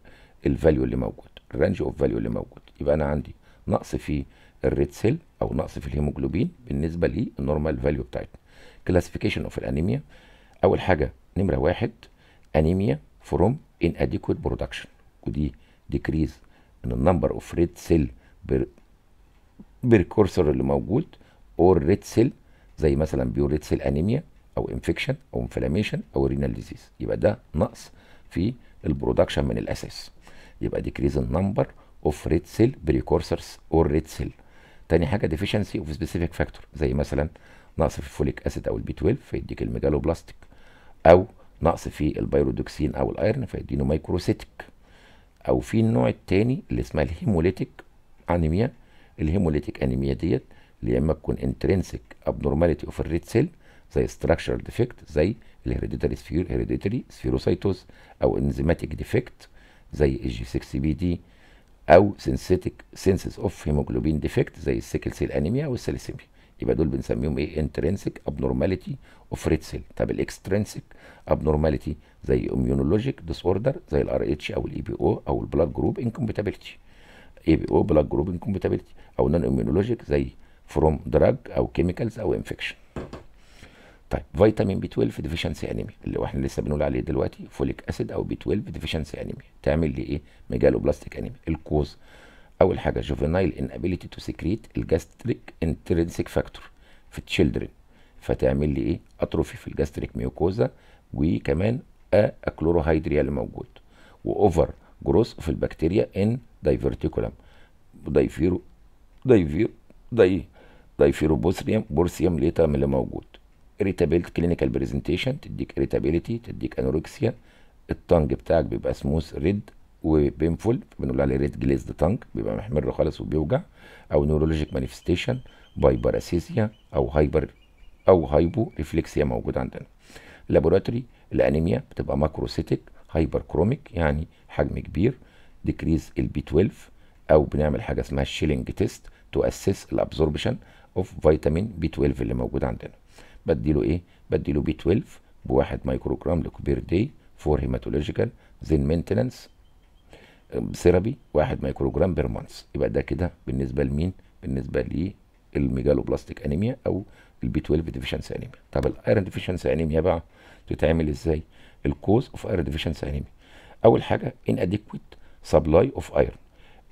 الفاليو اللي موجود الرينج اوف فاليو اللي موجود يبقى انا عندي نقص في الريد سيل او نقص في الهيموجلوبين بالنسبه للنورمال فاليو بتاعتنا كلاسيفيكيشن اوف الانيميا اول حاجه نمره واحد انيميا فروم ان اديكويت برودكشن ودي ديكريز ان النمبر اوف ريد سيل بريكورسور اللي موجود اور ريد سيل زي مثلا بيور ريد سيل انيميا او انفكشن او انفلاميشن او رينال ديزيز يبقى ده نقص في البرودكشن من الاساس يبقى ديكريز النمبر اوف ريد سيل بريكورسرز اور ريد سيل تاني حاجه ديفيشنسي اوف سبيسيفيك فاكتور زي مثلا نقص في الفوليك اسيد او البي 12 فيديك الميجالوبلاستيك او نقص في البيرودوكسين او الايرن فيدينه مايكروسيتك او في النوع الثاني اللي اسمها الهيموليتيك انيميا الهيموليتيك انيميا ديت اللي اما تكون انترنسك ابنورماليتي اوف الريد سيل زي ستراكشر ديفكت زي الهيريديتري سفير هيريديتري سفيروسايتوز او انزيماتيك ديفكت زي الجي 6 بي دي او سينسيتيك سينسز اوف هيموجلوبين ديفكت زي السيكل سيل انيميا والساليسيميا يبقى دول بنسميهم ايه انترنسك ابنورماليتي اوف ريد سيل طب الاكسترنسك ابنورماليتي زي اميونولوجيك ديس اوردر زي الار اتش او الاي بي e او e او البلاد جروب انكومباتيبلتي اي بي او بلاد جروب انكومباتيبلتي او نون اميونولوجيك زي فروم دراج او كيميكالز او انفكشن طيب فيتامين بي 12 ديفيشنسي انيميا اللي هو احنا لسه بنقول عليه دلوقتي فوليك اسيد او بي 12 ديفيشنسي انيميا تعمل لي ايه ميجالوبلاستيك انيميا الكوز اول حاجه جوفينايل انابيليتي تو سكريت الجاستريك انترنسيك فاكتور في تشيلدرن فتعمل لي ايه اتروفي في الجاستريك ميوكوزا وكمان الكلوروهيدريا اللي موجود واوفر جروس في البكتيريا ان دايفيرتيكولم دايفيرو دايفيرو داي دايفيرو بورسيوم بورسيوم من اللي موجود ريتابيلت كلينيكال بريزنتيشن تديك ريتابيليتي تديك انوركسيا التنج بتاعك بيبقى سموث ريد وبينفول بنقول عليه ريد جليزد تانك بيبقى محمر خالص وبيوجع او نورولوجيك مانيفستيشن باراسيسيا او هايبر او هايبو ريفلكسيا موجود عندنا لابوراتوري الانيميا بتبقى ماكروسيتك هايبر كروميك يعني حجم كبير ديكريز البي 12 او بنعمل حاجه اسمها الشيلينج تيست تو اسس الابزوربشن اوف فيتامين بي 12 اللي موجود عندنا بديله ايه بديله بي 12 بواحد مايكروجرام لكبير دي فور هيماتولوجيكال زين مينتيننس سيرابي 1 مايكروجرام بير مانث يبقى ده كده بالنسبه لمين بالنسبه للميجالوبلاستيك انيميا او البي 12 ديفيشنسي انيميا طب الايرون ديفيشنسي انيميا بقى تتعمل ازاي الكوز اوف ايرن ديفيشنسي انيميا اول حاجه ان اديكويت سبلاي اوف ايرن.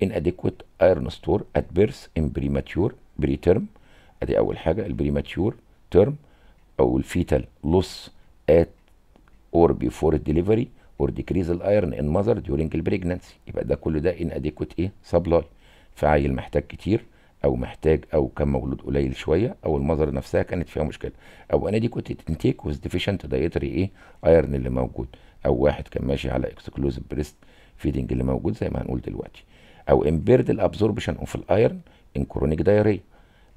ان اديكويت ايرن ستور ات بيرث ان بريماتيور بري تيرم ادي اول حاجه البريماتيور تيرم او الفيتال لوس ات اور بيفور الدليفري or decrease the iron in mother during pregnancy يبقى ده كل ده inadequate ايه supply فعيل محتاج كتير او محتاج او كان مولود قليل شويه او المذر نفسها كانت فيها مشكله او انا كنت انتيك with ديفيشنت دايتري ايه ايرن اللي موجود او واحد كان ماشي على اكسكلوز بريست فيدنج اللي موجود زي ما هنقول دلوقتي او امبيرد الابزوربشن اوف الايرن ان كرونيك دايري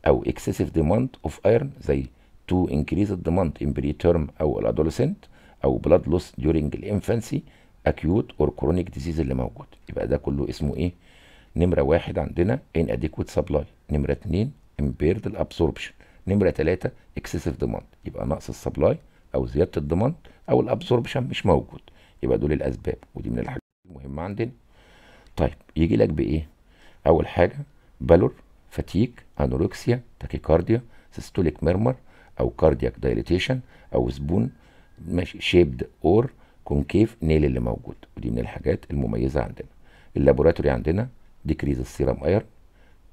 او اكسسيف ديماند اوف ايرن زي تو انكريز الديماند ان بري تيرم او الادولسنت او بلاد لوس ديورنج الانفانسي اكيوت اور كرونيك ديزيز اللي موجود يبقى ده كله اسمه ايه نمره واحد عندنا ان اديكوت سبلاي نمره اتنين امبيرد الابسوربشن نمره تلاته اكسسيف ديماند يبقى نقص السبلاي او زياده الديماند او الابسوربشن مش موجود يبقى دول الاسباب ودي من الحاجات المهمه عندنا طيب يجي لك بايه اول حاجه بالور فاتيك انوركسيا تاكيكارديا سيستوليك ميرمر او كاردياك دايليتيشن او زبون ماشي شيبد اور كونكيف نيل اللي موجود ودي من الحاجات المميزه عندنا اللابوراتوري عندنا ديكريز السيرم ايرن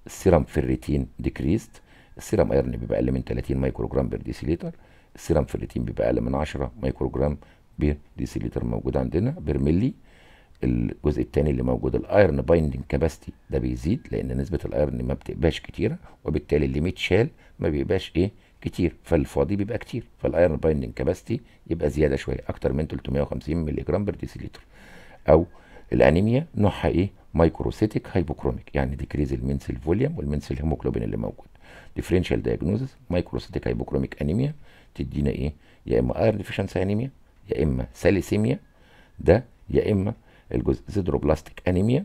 السيرم الريتين ديكريز السيرم ايرن بيبقى اقل من 30 جرام بير ديسيليتر السيرم الريتين بيبقى اقل من 10 مايكروجرام بير ديسيليتر موجود عندنا بير ملي الجزء الثاني اللي موجود الايرن بايندنج كاباسيتي ده بيزيد لان نسبه الايرن ما بتبقاش كتيره وبالتالي الليميت شال ما بيبقاش ايه كتير فالفاضي بيبقى كتير فالايرن بايندنج كاباسيتي يبقى زياده شويه اكتر من 350 مللي جرام بر ديسيليتر او الانيميا نوعها ايه مايكروسيتيك هايبوكروميك يعني ديكريز المنسل فوليوم والمنسل هيموجلوبين اللي موجود ديفرنشال دايجنوزس مايكروسيتيك هايبوكروميك انيميا تدينا ايه يا اما ايرن ديفيشنسي انيميا يا اما ساليسيميا ده يا اما الجزء زيدروبلاستيك انيميا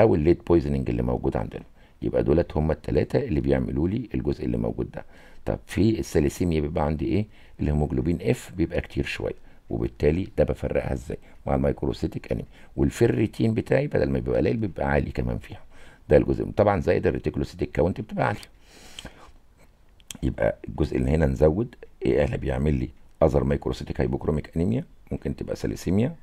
او الليد بويزننج اللي موجود عندنا يبقى دولت هما الثلاثه اللي بيعملوا لي الجزء اللي موجود ده طب في السليسيميا بيبقى عندي ايه الهيموجلوبين اف بيبقى كتير شويه وبالتالي ده بفرقها ازاي مع المايكروسيتيك انيميا والفيريتين بتاعي بدل ما بيبقى قليل بيبقى عالي كمان فيها ده الجزء طبعا زائد الريتيكولوسيتيك كاونت بتبقى عاليه يبقى الجزء اللي هنا نزود ايه اللي بيعمل لي اذر مايكروسيتيك هايبوكروميك انيميا ممكن تبقى ساليسيميا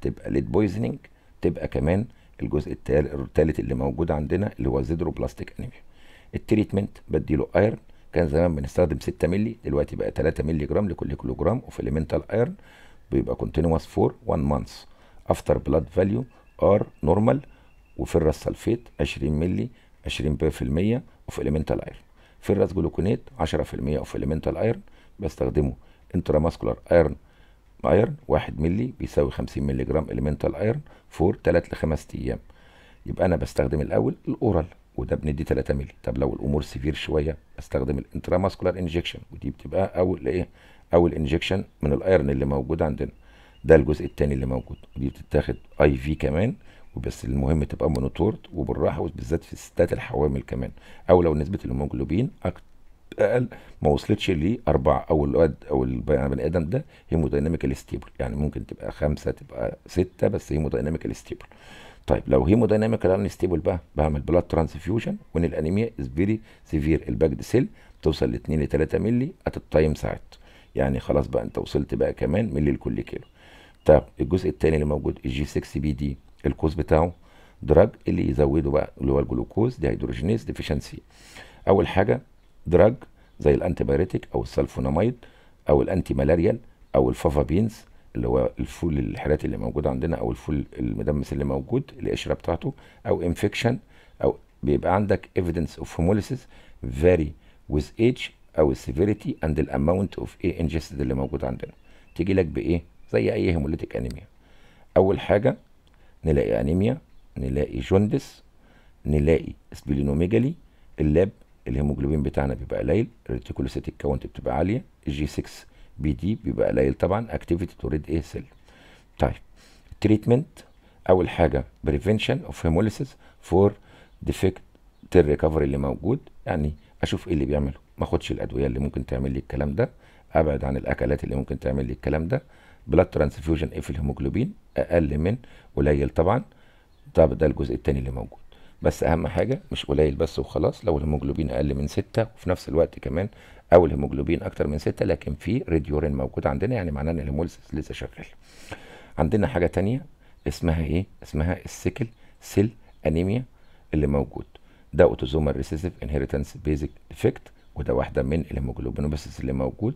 تبقى ليد بويزنينج تبقى كمان الجزء الثالث اللي موجود عندنا اللي هو زيدرو بلاستيك انيميا التريتمنت بديله ايرن كان زمان بنستخدم 6 مللي دلوقتي بقى 3 مللي جرام لكل كيلو جرام اوف اليمنتال ايرن بيبقى كونتينوس فور 1 مانث افتر بلاد فاليو ار نورمال وفرس سلفيت 20 مللي 20% وفي اليمنتال ايرن فرس جلوكونيت 10% وفي اليمنتال ايرن بستخدمه انتراماسكولار ايرن ايرن 1 مللي بيساوي 50 مللي جرام اليمنتال ايرن فور 3 ل 5 ايام يبقى انا بستخدم الاول الاورال وده بندي 3 مللي طب لو الامور سيفير شويه بستخدم الانتراماسكولار انجكشن ودي بتبقى اول ايه اول انجكشن من الايرن اللي موجود عندنا ده الجزء الثاني اللي موجود ودي بتتاخد اي في كمان وبس المهم تبقى مونوتورد وبالراحه وبالذات في الستات الحوامل كمان او لو نسبه الهيموجلوبين اكتر اقل ما وصلتش لاربعه او الواد او البني ادم ده هيمودايناميكال ستيبل يعني ممكن تبقى خمسه تبقى سته بس هيمودايناميكال ستيبل طيب لو هيمودايناميكال ان ستيبل بقى بعمل بلاد ترانسفيوجن وان الانيميا از فيري سيفير الباكد سيل توصل ل 2 ل 3 مللي ات التايم ساعت يعني خلاص بقى انت وصلت بقى كمان مللي لكل كيلو طب الجزء الثاني اللي موجود الجي 6 بي دي الكوز بتاعه دراج اللي يزوده بقى اللي هو الجلوكوز دي هيدروجينيز ديفيشنسي اول حاجه دراج زي الانتيبيوتيك او السلفوناميد او الانتي مالاريال او الفافابينز اللي هو الفول الحالات اللي موجوده عندنا او الفول المدمس اللي موجود القشره بتاعته او انفكشن او بيبقى عندك ايفيدنس اوف hemolysis فاري ويز age او السيفيريتي اند الاماونت اوف اي ايه اللي موجود عندنا تيجي لك بايه زي اي هيموليتيك انيميا اول حاجه نلاقي انيميا نلاقي جوندس نلاقي سبلينوميجالي اللاب الهيموجلوبين بتاعنا بيبقى قليل الريتيكولوسيتيك كاونت بتبقى عاليه الجي 6 بي دي بيبقى قليل طبعا اكتيفيتي تو ريد ايه سيل طيب تريتمنت اول حاجه بريفنشن اوف هيموليسيس فور ديفكت الريكفري اللي موجود يعني اشوف ايه اللي بيعمله ما اخدش الادويه اللي ممكن تعمل لي الكلام ده ابعد عن الاكلات اللي ممكن تعمل لي الكلام ده بلاد ترانسفيوجن ايه في الهيموجلوبين اقل من قليل طبعا طب ده الجزء الثاني اللي موجود بس اهم حاجه مش قليل بس وخلاص لو الهيموجلوبين اقل من 6 وفي نفس الوقت كمان او الهيموجلوبين اكتر من 6 لكن في ريديورين موجود عندنا يعني معناه ان الهيموليسيس لسه شغال عندنا حاجه تانية اسمها ايه اسمها السيكل سيل انيميا اللي موجود ده اوتوزومال ريسيسيف انهيرتنس بيزك ديفكت وده واحده من بس اللي موجود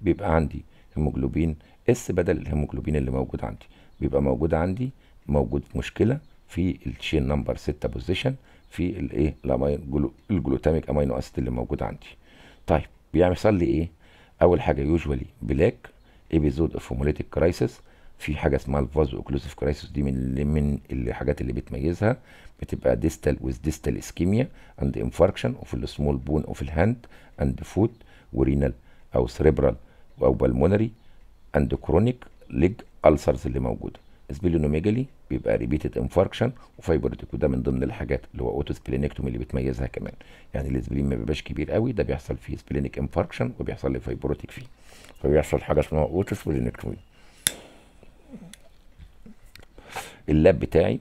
بيبقى عندي هيموجلوبين اس بدل الهيموجلوبين اللي موجود عندي بيبقى موجود عندي موجود مشكله في التشين نمبر 6 بوزيشن في الايه الجلوتاميك امينو اسيد اللي موجود عندي طيب بيحصل لي ايه اول حاجه يوجوالي بلاك ابيزود اوف هوموليتيك كرايسيس في حاجه اسمها الفازو اوكلوسيف كرايسيس دي من اللي من الحاجات اللي بتميزها بتبقى ديستال ويز ديستال اسكيميا اند انفاركشن وفي السمول بون اوف الهاند اند فوت ورينال او سريبرال او بالمونري اند كرونيك ليج السرز اللي موجوده سبيلينوميجالي بيبقى ريبيتد انفاركشن وفايبرتيك وده من ضمن الحاجات اللي هو اوتو سبلينكتومي اللي بتميزها كمان يعني السبلين ما بيبقاش كبير قوي ده بيحصل فيه سبلينك انفاركشن وبيحصل لي فايبروتيك فيه فبيحصل حاجه اسمها اوتو سبلينكتومي اللاب بتاعي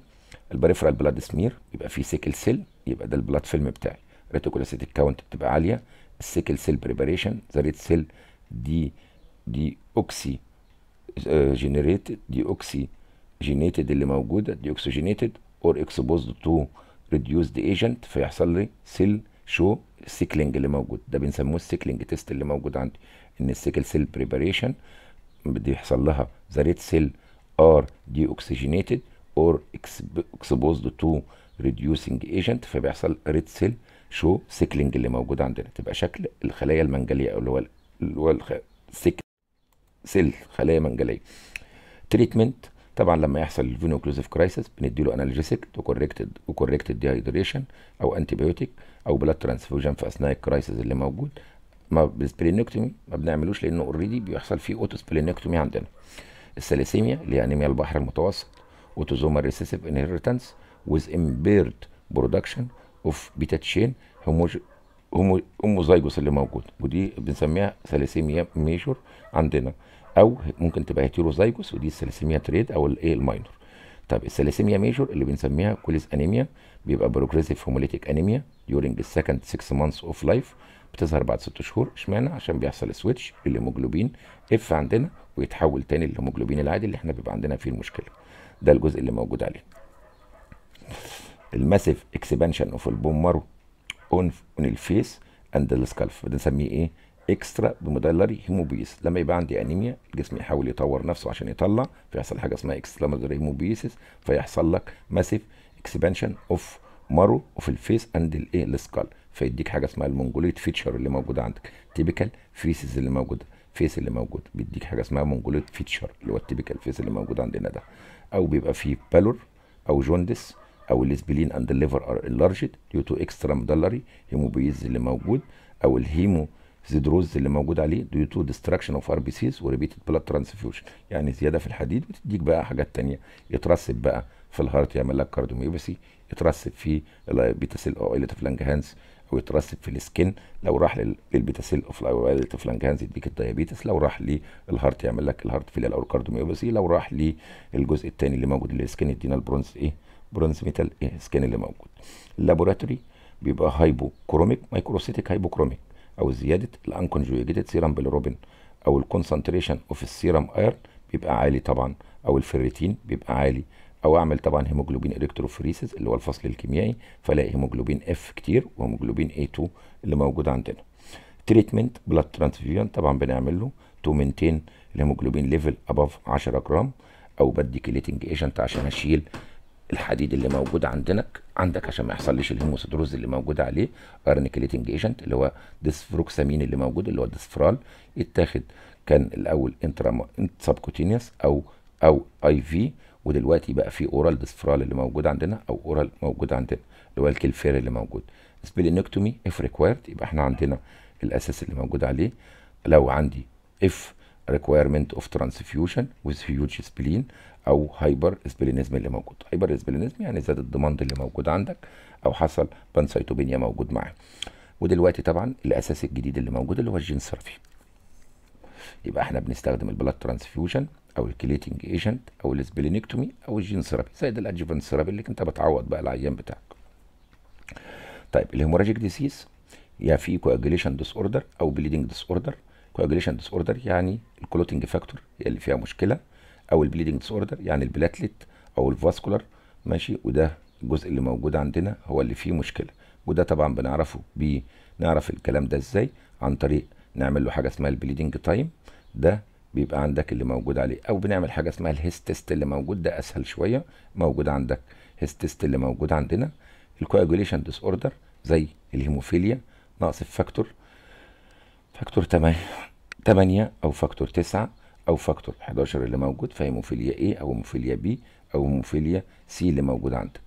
البريفرال بلاد سمير يبقى فيه سيكل سيل يبقى ده البلاد فيلم بتاعي ريتيكولايسيت كاونت بتبقى عاليه السيكل سيل بريباريشن ذا ريد سيل دي دي اوكسي جينيريتد دي اوكسي جينيتد اللي موجوده دي اوكسجينيتد اور اكسبوزد تو ريديوزد ايجنت فيحصل لي سيل شو السيكلينج اللي موجود ده بنسموه السيكلينج تيست اللي موجود عندي ان السيكل سيل بريباريشن بيحصل لها ذا ريد سيل ار دي اوكسجينيتد اور اكسبوزد تو ريديوسنج ايجنت فبيحصل ريد سيل شو سيكلينج اللي موجود عندنا تبقى شكل الخلايا المنجليه او اللي هو اللي هو سيل خلايا منجليه تريتمنت طبعا لما يحصل الفين كرايسيس بندي له انالجيسيك كوركتد وكوركتد ديهايدريشن او انتي بايوتيك او بلاد ترانسفوجن في اثناء الكرايسيس اللي موجود ما بالسبلينكتومي ما بنعملوش لانه اوريدي بيحصل فيه اوتو سبلينكتومي عندنا الثاليسيميا اللي هي انيميا البحر المتوسط اوتوزومال ريسيسيف انهيرتنس with impaired production of بيتا تشين هوموزايجوس اللي موجود ودي بنسميها ثاليسيميا ميجور عندنا او ممكن تبقى هيتيروزايجوس ودي الثلاسيميا تريد او الايه الماينور طب الثلاسيميا ميجور اللي بنسميها كوليس انيميا بيبقى بروجريسيف هيموليتيك انيميا ديورنج السكند 6 مانثس اوف لايف بتظهر بعد 6 شهور اشمعنى عشان بيحصل سويتش الهيموجلوبين اف عندنا ويتحول تاني للهيموجلوبين العادي اللي احنا بيبقى عندنا فيه المشكله ده الجزء اللي موجود عليه الماسيف اكسبانشن اوف البون اون اون الفيس اند السكالف بنسميه ايه اكسترا بمدلري هيموبيس لما يبقى عندي انيميا الجسم يحاول يطور نفسه عشان يطلع فيحصل حاجه اسمها اكسترا مدلري هيموبيسيس فيحصل لك ماسيف اكسبانشن اوف مارو اوف الفيس اند الايه السكال فيديك حاجه اسمها المونجوليت فيتشر اللي موجوده عندك تيبيكال فيسز اللي موجوده فيس اللي موجود بيديك حاجه اسمها مونجوليت فيتشر اللي هو التيبيكال فيس اللي موجود عندنا ده او بيبقى فيه بالور او جوندس او الاسبلين اند الليفر ار انلارجد ديو تو اكسترا مدلري هيموبيز اللي موجود او الهيمو زيد روز اللي موجود عليه ديو تو ديستراكشن اوف ار بي سيز وريبيتد بلاد ترانسفيوشن يعني زياده في الحديد بتديك بقى حاجات تانية يترسب بقى في الهارت يعمل لك كارديوميوباثي يترسب في البيتا سيل اويلتيف لانج او يترسب في السكن لو راح للبيتا سيل اوف لانج هانز يديك الديابيتس لو راح للهارت يعمل لك الهارت فيليال او الكارديوميوباثي لو راح للجزء الثاني اللي موجود اللي السكن يدينا البرونز ايه برونز ميتال ايه السكن اللي موجود اللابوراتوري بيبقى هايبوكروميك مايكروسيتيك هايبوكروميك او زياده الانكونجوجيتد سيرم بالروبين او الكونسنتريشن اوف السيرم ايرن بيبقى عالي طبعا او الفيريتين بيبقى عالي او اعمل طبعا هيموجلوبين الكتروفريسز اللي هو الفصل الكيميائي فلاقي هيموجلوبين اف كتير وهيموجلوبين اي 2 اللي موجود عندنا تريتمنت بلاد ترانسفيوجن طبعا بنعمل له تو مينتين الهيموجلوبين ليفل اباف 10 جرام او بدي كليتنج ايجنت عشان اشيل الحديد اللي موجود عندنا عندك عشان ما يحصلش الهيموسيدروز اللي موجود عليه ارنيكليتنج ايجنت اللي هو ديسفروكسامين اللي موجود اللي هو ديسفرال يتاخد كان الاول انترا سبكوتينيوس او او اي في ودلوقتي بقى في اورال ديسفرال اللي موجود عندنا او اورال موجود عندنا اللي هو الكلفير اللي موجود سبلينكتومي اف ريكوايرد يبقى احنا عندنا الاساس اللي موجود عليه لو عندي اف ريكوايرمنت اوف ترانسفيوشن وذ هيوج سبلين او هايبر اسبلينيزم اللي موجود هايبر اسبلينيزم يعني زاد الضماند اللي موجود عندك او حصل بانسيتوبينيا موجود معاه ودلوقتي طبعا الاساس الجديد اللي موجود اللي هو الجين ثيرابي يبقى احنا بنستخدم البلاد ترانسفيوجن او الكليتنج ايجنت او الاسبلينكتومي او الجين ثيرابي زائد الادجفنت ثيرابي اللي انت بتعوض بقى العيان بتاعك طيب الهيموراجيك ديسيز يا في كواجيليشن ديس اوردر او بليدنج ديس اوردر كواجيليشن ديس اوردر يعني الكلوتنج فاكتور اللي فيها مشكله او البليدنج ديس اوردر يعني البلاتلت او الفاسكولار ماشي وده الجزء اللي موجود عندنا هو اللي فيه مشكله وده طبعا بنعرفه بنعرف الكلام ده ازاي عن طريق نعمل له حاجه اسمها البليدنج تايم ده بيبقى عندك اللي موجود عليه او بنعمل حاجه اسمها الهيستست تيست اللي موجود ده اسهل شويه موجود عندك هيست تيست اللي موجود عندنا الكواجوليشن ديس اوردر زي الهيموفيليا نقص الفاكتور فاكتور 8 8 او فاكتور 9 او فاكتور 11 اللي موجود في هيموفيليا A او هيموفيليا B او هيموفيليا C اللي موجود عندك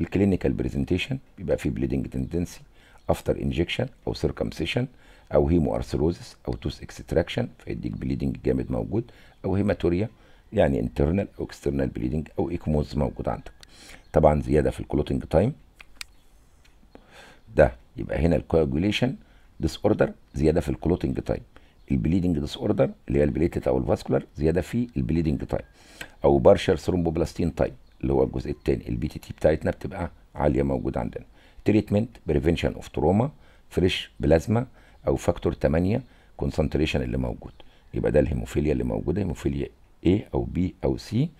الكلينيكال بريزنتيشن بيبقى فيه بليدنج تندنسي افتر انجكشن او سيركمسيشن او هيمو ارثروزس او توس اكستراكشن فيديك بليدنج جامد موجود او هيماتوريا يعني انترنال او اكسترنال بليدنج او ايكموز موجود عندك طبعا زياده في الكلوتنج تايم ده يبقى هنا الكواجوليشن ديس اوردر زياده في الكلوتنج تايم البليدنج ديس اوردر اللي هي البليتد او الفاسكولار زياده في البليدنج تايب او بارشر ثرومبوبلاستين تايب اللي هو الجزء الثاني البي تي تي بتاعتنا بتبقى عاليه موجوده عندنا تريتمنت بريفنشن اوف تروما فريش بلازما او فاكتور 8 كونسنتريشن اللي موجود يبقى ده الهيموفيليا اللي موجوده هيموفيليا اي او بي او سي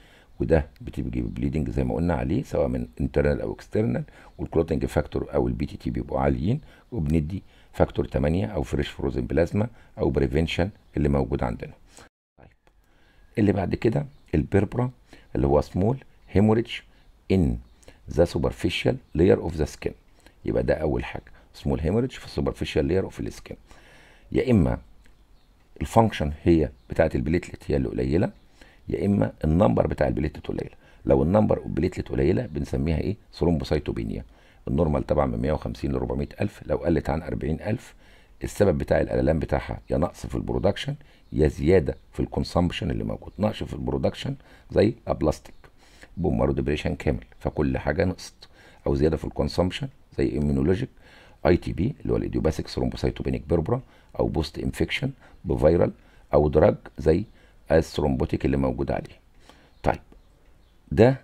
وده بتيجي بليدنج زي ما قلنا عليه سواء من انترنال او اكسترنال والكلوتنج فاكتور او البي تي تي بيبقوا عاليين وبندي فاكتور 8 او فريش فروزن بلازما او بريفنشن اللي موجود عندنا طيب اللي بعد كده البربرا اللي هو سمول هيموريدج ان ذا سوبرفيشال لاير اوف ذا سكين يبقى ده اول حاجه سمول هيموريدج في السوبرفيشال لاير اوف السكن يا اما الفانكشن هي بتاعه البليتلت هي اللي قليله يا اما النمبر بتاع البليتلت قليله لو النمبر بليتلت قليله بنسميها ايه ثرومبوسايتوبينيا النورمال طبعا من 150 ل 400 الف لو قلت عن 40 الف السبب بتاع الالام بتاعها يا نقص في البرودكشن يا زياده في الكونسامبشن اللي موجود نقص في البرودكشن زي ابلاستيك بومارو ديبريشن كامل فكل حاجه نقصت او زياده في الكونسامبشن زي ايمونولوجيك اي تي بي اللي هو الايديوباسيك ثرومبوسايتوبينيك بيربرا او بوست انفكشن بفيرال او دراج زي الثرومبوتيك اللي موجود عليه طيب ده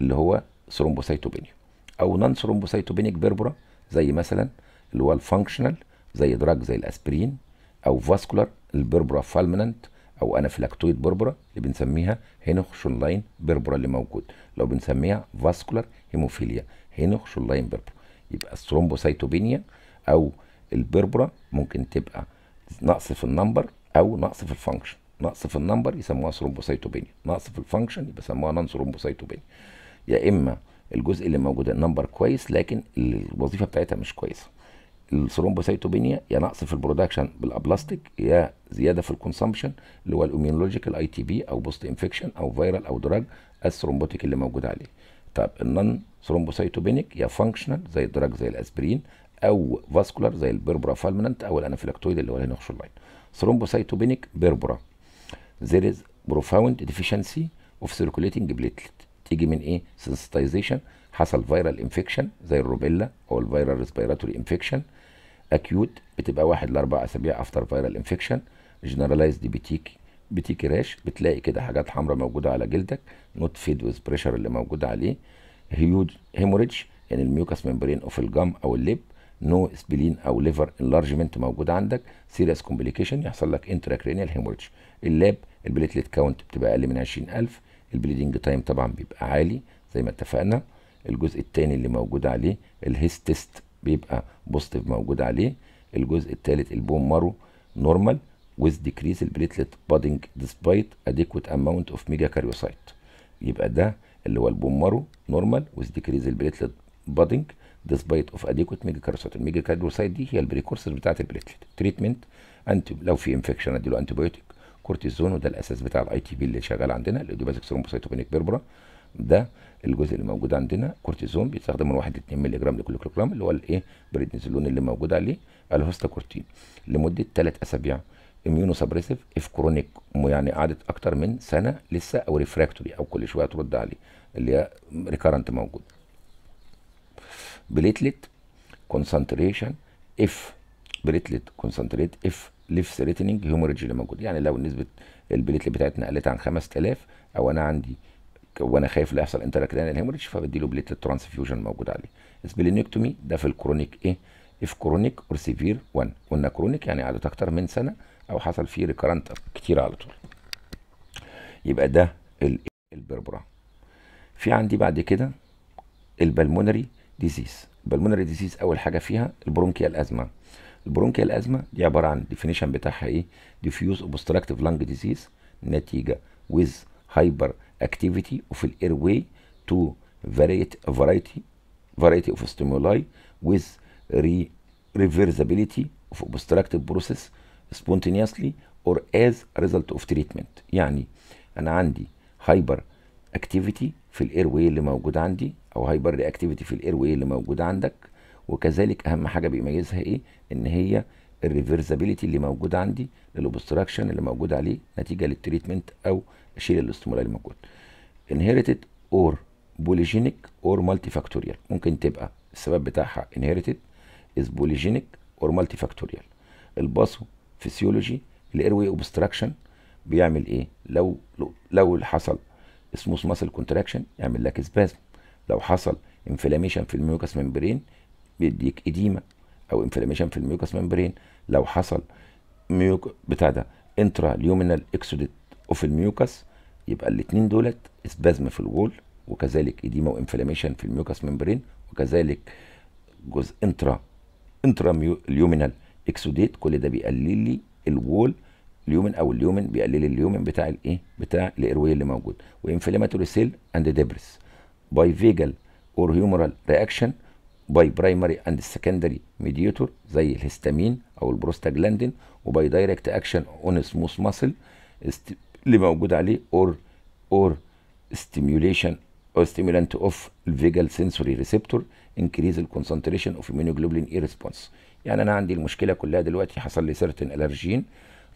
اللي هو ثرومبوسايتوبينيا او نون ثرومبوسيتوبينيك بيربرا زي مثلا اللي هو الفانكشنال زي دراج زي الاسبرين او فاسكولار البربرا فالمننت او فلاكتويد بربرا اللي بنسميها لاين بربرا اللي موجود لو بنسميها فاسكولار هيموفيليا لاين بربرا يبقى الثرومبوسيتوبينيا او البربرا ممكن تبقى نقص في النمبر او نقص في الفانكشن نقص في النمبر يسموها ثرومبوسيتوبينيا نقص في الفانكشن يبقى يسموها نون ثرومبوسيتوبينيا يا اما الجزء اللي موجود النمبر كويس لكن الوظيفه بتاعتها مش كويسه الثرومبوسيتوبينيا يا نقص في البرودكشن بالابلاستيك يا زياده في الكونسومشن اللي هو الاميونولوجيكال اي تي بي او بوست انفكشن او فيرال او دراج الثرومبوتيك اللي موجود عليه طب النون ثرومبوسيتوبينيك يا فانكشنال زي الدراج زي الاسبرين او فاسكولار زي البربرا فالمننت او الانافيلاكتويد اللي هو نخش اللاين ثرومبوسيتوبينيك بربرا there is profound deficiency of circulating platelet تيجي من ايه سنسيتايزيشن حصل فيرال انفكشن زي الروبيلا او الفيرال ريسبيراتوري انفكشن اكيوت بتبقى واحد لاربع اسابيع افتر فيرال انفكشن جنرالايز دي بتيكي بتيجي راش بتلاقي كده حاجات حمراء موجوده على جلدك نوت فيد ويز بريشر اللي موجود عليه هيوج هيموريدج يعني الميوكاس ممبرين اوف الجم او اللب نو سبلين او ليفر انلارجمنت موجود عندك سيريس كومبليكيشن يحصل لك انتراكرينيال هيموريدج اللاب البليتليت كاونت بتبقى اقل من 20000 البليدنج تايم طبعا بيبقى عالي زي ما اتفقنا الجزء الثاني اللي موجود عليه الهيست تيست بيبقى بوزيتيف موجود عليه الجزء الثالث البوم مارو نورمال ويز ديكريس البليتلت بادنج ديسبايت اديكوت اماونت اوف ميجا كاريوسايت يبقى ده اللي هو البوم مارو نورمال ويز ديكريس البليتلت بادنج ديسبايت اوف اديكوت ميجا كاريوسايت الميجا كاريوسايت دي هي البريكورسر بتاعت البليتلت تريتمنت انت لو في انفكشن اديله انتي بايوتيك كورتيزون وده الاساس بتاع الاي تي بي اللي شغال عندنا الايدوباثيك ثرومبوسايتوبينيك بيربرا ده الجزء اللي موجود عندنا كورتيزون بيستخدم من 1 ل 2 مللي جرام لكل كيلو اللي هو الايه بريدنيزولون اللي موجود عليه الهوستاكورتين لمده 3 اسابيع اميونو سبريسيف اف كرونيك يعني قعدت اكتر من سنه لسه او ريفراكتوري او كل شويه ترد عليه اللي هي ريكارنت موجود بليتلت كونسنتريشن اف بريتلت كونسنتريت اف ليف ثريتنينج هيموريدج اللي موجود يعني لو نسبه البليت بتاعتنا قلت عن 5000 او انا عندي وانا خايف لا يحصل هيموريدج فبدي فبديله بليت ترانسفيوجن موجود عليه سبلينكتومي ده في الكرونيك ايه اف كرونيك اور سيفير 1 قلنا كرونيك يعني قعدت اكتر من سنه او حصل فيه ريكرنت كتير على طول يبقى ده البربرا في عندي بعد كده البلمونري ديزيز البلمونري ديزيز اول حاجه فيها البرونكيال ازمه البرونكيال ازمه دي عباره عن ديفينيشن بتاعها ايه ديفيوز اوبستراكتيف لانج ديزيز نتيجه ويز هايبر اكتيفيتي اوف الاير واي تو فاريت فرايتي فرايتي اوف ستيمولاي ويز ري of اوف اوبستراكتيف بروسيس سبونتينيوسلي اور از ريزلت اوف تريتمنت يعني انا عندي هايبر اكتيفيتي في الاير واي اللي موجود عندي او هايبر رياكتيفيتي في الاير واي اللي موجود عندك وكذلك اهم حاجه بيميزها ايه ان هي الريفرسابيلتي اللي موجوده عندي للاوبستراكشن اللي موجود عليه نتيجه للتريتمنت او اشيل الاستمولا اللي موجود انهيريتد اور بوليجينيك اور مالتي فاكتوريال ممكن تبقى السبب بتاعها انهيريتد از بوليجينيك اور مالتي فاكتوريال الباسو فيسيولوجي الايروي اوبستراكشن بيعمل ايه لو لو حصل سموث ماسل كونتراكشن يعمل لك سبازم لو حصل انفلاميشن في الميوكاس ممبرين بيديك اديمه او انفلاميشن في الميوكس ممبرين لو حصل ميوك بتاع ده انترا ليومينال اكسوديت اوف الميوكس يبقى الاثنين دولت اسبازم في الوول وكذلك اديمه وانفلاميشن في الميوكس ممبرين وكذلك جزء انترا انترا ليومينال اكسوديت كل ده بيقلل لي الوول اليومن او اليومن بيقلل اليومن بتاع الايه بتاع الايروي اللي موجود وانفلاماتوري سيل اند ديبرس باي فيجل اور هيومورال رياكشن باي برايمري اند سكندري ميديتور زي الهستامين او البروستاجلاندين وباي دايركت اكشن اون سموث ماسل اللي موجود عليه اور اور ستيميوليشن او stimulant اوف الفيجال سنسوري ريسبتور انكريز الكونسنتريشن اوف of اي ريسبونس e يعني انا عندي المشكله كلها دلوقتي حصل لي سيرتن الرجين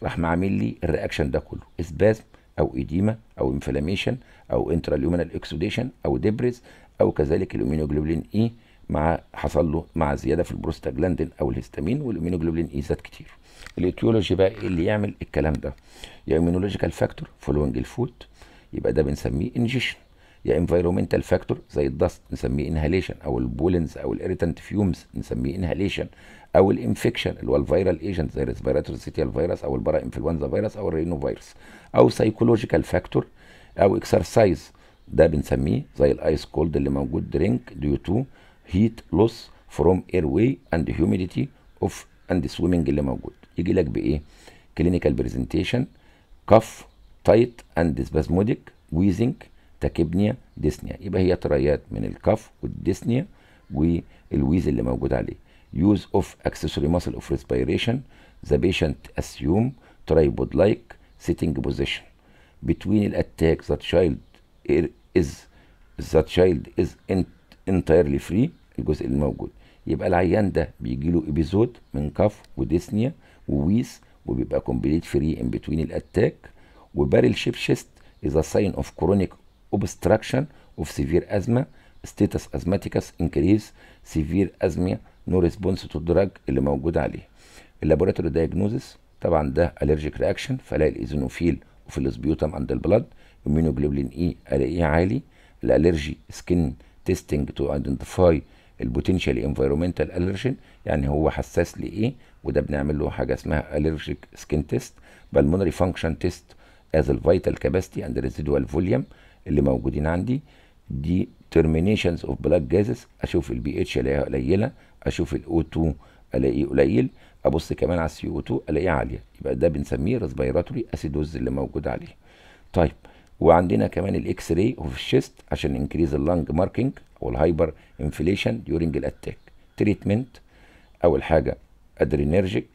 راح معامل لي الرياكشن ده كله اسبازم او ايديما او انفلاميشن او انتراليومينال اكسوديشن او ديبريز او كذلك الامينوجلوبولين اي e مع حصل له مع زياده في البروستاجلاندين او الهستامين والامينوجلوبولين اي زاد كتير الايتيولوجي بقى ايه اللي يعمل الكلام ده يا امينولوجيكال فاكتور فولوينج الفود يبقى ده بنسميه انجيشن يا انفايرومنتال فاكتور زي الدست نسميه انهاليشن او البولنز او الاريتنت فيومز نسميه انهاليشن او الانفكشن اللي هو الفيرال ايجنت زي الريسبيراتوري سيتيال فيروس او البارا انفلونزا فيروس او الرينو فيروس او سايكولوجيكال فاكتور او اكسرسايز ده بنسميه زي الايس كولد اللي موجود درينك ديو تو heat loss from airway and humidity of and swimming اللي موجود يجي لك بايه clinical presentation cough tight and spasmodic wheezing تاكيبنيا ديسنيا يبقى هي طريات من الكف والديسنيا والويز اللي موجود عليه use of accessory muscle of respiration the patient assume tripod like sitting position between attack the child is the child is entirely free الجزء الموجود يبقى العيان ده بيجي له ابيزود من كف وديسنيا وويس وبيبقى كومبليت فري ان بتوين الاتاك وبارل شيب شيست از ا ساين اوف كرونيك اوبستراكشن اوف سيفير ازمه ستيتس ازماتيكس انكريز سيفير ازميا نو ريسبونس تو دراج اللي موجود عليه اللابوراتوري دايجنوزيس طبعا ده الرجيك رياكشن فلاقي الايزينوفيل وفي الاسبيوتم عند البلد الميونوجلوبلين اي الاقيه عالي الالرجي سكين تيستنج تو ايدنتيفاي البوتنشال انفيرومنتال الرجن يعني هو حساس لايه وده بنعمل له حاجه اسمها الرجيك سكين تيست بالمونري فانكشن تيست از الفيتال كاباسيتي اند ريزيدوال فوليوم اللي موجودين عندي دي ترمينيشنز اوف بلاك جازز اشوف البي اتش الاقيها قليله اشوف الاو 2 الاقيه قليل ابص كمان على السي او 2 الاقيها عاليه يبقى ده بنسميه ريسبيراتوري اسيدوز اللي موجود عليه طيب وعندنا كمان الاكس راي اوف الشيست عشان انكريز اللنج ماركينج والهايبر انفليشن ديورنج الاتاك تريتمنت اول حاجه ادرينرجيك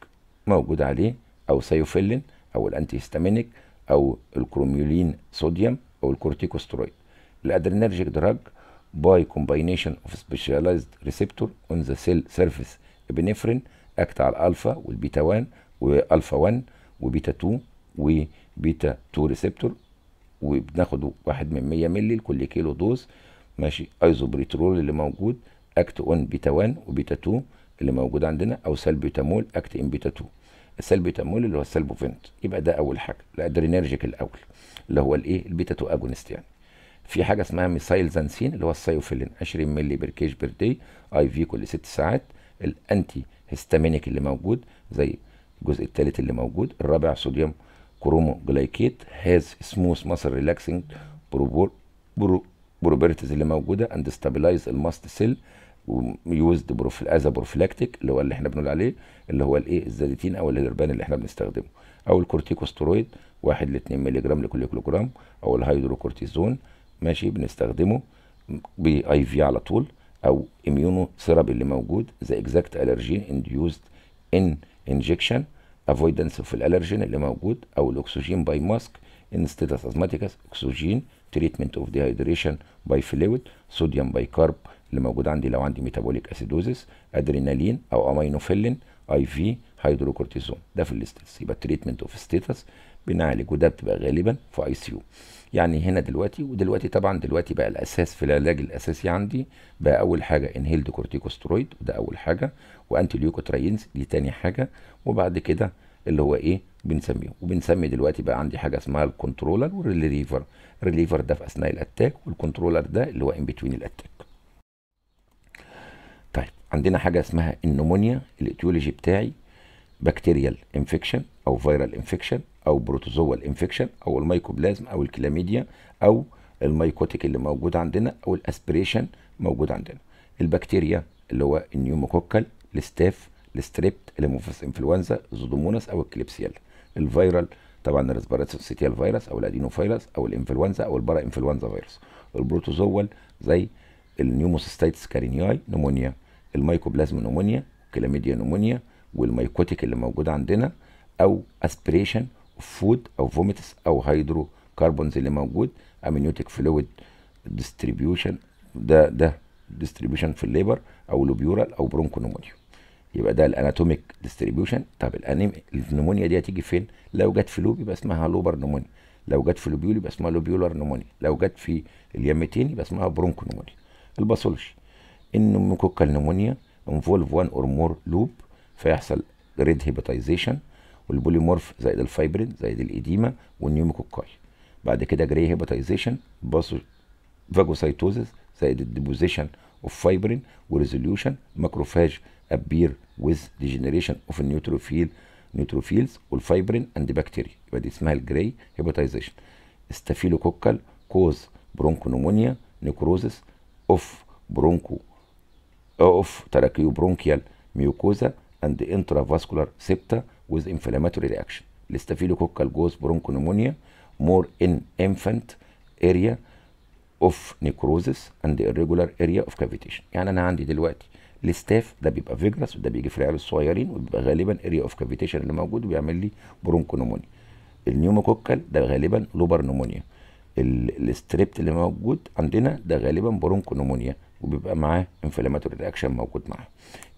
موجود عليه او سايوفيلين او الانتي هيستامينيك او الكروميولين صوديوم او الكورتيكوسترويد الادرينرجيك دراج باي كومباينيشن اوف سبيشاليزد ريسبتور اون ذا سيل سيرفيس ابنفرين اكت على الالفا والبيتا 1 والفا 1 وبيتا 2 وبيتا 2 ريسبتور وبناخد واحد من 100 مللي لكل كيلو دوز ماشي ايزوبريترول اللي موجود اكت اون بيتا 1 وبيتا 2 اللي موجود عندنا او تامول اكت ان بيتا 2 تامول اللي هو فينت يبقى ده اول حاجه الادرينرجيك الاول اللي هو الايه البيتا 2 اجونست يعني في حاجه اسمها ميسايل زانسين اللي هو السايوفيلين 20 مللي بركيش كيج دي اي في كل ست ساعات الانتي هيستامينيك اللي موجود زي الجزء الثالث اللي موجود الرابع صوديوم كرومو جلايكيت هاز سموث ماسل ريلاكسنج برو بروبرتيز اللي موجوده اند ستابلايز الماست سيل ويوزد بروف از بروفلاكتيك اللي هو اللي احنا بنقول عليه اللي هو الايه الزادتين او الهربان اللي احنا بنستخدمه او الكورتيكوسترويد 1 ل 2 مللي جرام لكل كيلو جرام او الهيدروكورتيزون ماشي بنستخدمه باي في على طول او اميونو ثيرابي اللي موجود ذا اكزاكت الرجين انديوزد ان انجكشن افويدنس اوف الالرجين اللي موجود او الاكسجين باي ماسك ان ستيتس ازماتيكس اكسجين تريتمنت اوف ديهايدريشن باي فلويد صوديوم باي كارب اللي موجود عندي لو عندي ميتابوليك اسيدوزيس ادرينالين او امينوفيلين اي في هيدروكورتيزون ده في الاستاتس يبقى التريتمنت اوف ستيتس بنعالج وده بتبقى غالبا في اي سي يو يعني هنا دلوقتي ودلوقتي طبعا دلوقتي بقى الاساس في العلاج الاساسي عندي بقى اول حاجه انهيلد كورتيكوسترويد وده اول حاجه وانتي ليوكوتراينز دي تاني حاجه وبعد كده اللي هو ايه بنسميه وبنسمي دلوقتي بقى عندي حاجه اسمها الكنترولر والريليفر الريليفر ده في اثناء الاتاك والكنترولر ده اللي هو ان بتوين الاتاك طيب عندنا حاجه اسمها النمونيا الاتيولوجي بتاعي بكتيريال انفكشن او فيرال انفكشن او بروتوزوال انفكشن او الميكوبلازم او الكلاميديا او الميكوتيك اللي موجود عندنا او الاسبريشن موجود عندنا البكتيريا اللي هو النيوموكوكال الستاف الستريبت الهيموفيس انفلونزا زودوموناس او الكليبسيالا الفيرال طبعا سيتيال فيروس او الادينو فيروس او الانفلونزا او البارا انفلونزا فيروس البروتوزوال زي النيوموسيستايتس كارينياي نمونيا المايكوبلازما نمونيا كلاميديا نمونيا والميكوتيك اللي موجوده عندنا او اسبريشن فود او فوميتس او هيدرو كاربونز اللي موجود امنيوتيك فلويد ديستريبيوشن ده ده ديستريبيوشن في الليبر او لوبيورال او برونكو نمونيا يبقى ده الاناتوميك ديستريبيوشن طب النمونيا دي هتيجي فين لو جت في لوب يبقى اسمها لوبر نمونيا لو جت في لوبيول يبقى اسمها لوبيولر نمونيا لو جت في اليمتين يبقى اسمها برونكو نمونيا الباثولوجي النموكوكال نمونيا انفولف وان اور مور لوب فيحصل ريد هيباتايزيشن والبوليمورف زائد الفايبرين زائد الايديما والنيوموكوكاي بعد كده جري هيباتايزيشن باثو فاجوسايتوزيس زائد الديبوزيشن اوف فايبرين وريزوليوشن ماكروفاج appear with degeneration of neutrophil neutrophils والفايبرين and بكتيريا يبقى دي اسمها الجراي هيباتيزيشن استافيلوكوكال كوز برونكونومونيا نيكروزس اوف برونكو اوف تراكيو برونكيال ميوكوزا اند انترا فاسكولار سيبتا with inflammatory reaction الاستافيلوكوكال جوز برونكونومونيا مور ان انفانت اريا اوف نيكروزس اند irregular اريا اوف كافيتيشن يعني انا عندي دلوقتي الاستاف ده بيبقى فيجرس وده بيجي في العيال الصغيرين وبيبقى غالبا اريا اوف كافيتيشن اللي موجود وبيعمل لي برونكو نمونيا النيوموكوكال ده غالبا لوبر نمونيا الستريبت اللي موجود عندنا ده غالبا برونكو نمونيا وبيبقى معاه انفلاماتوري رياكشن موجود معاه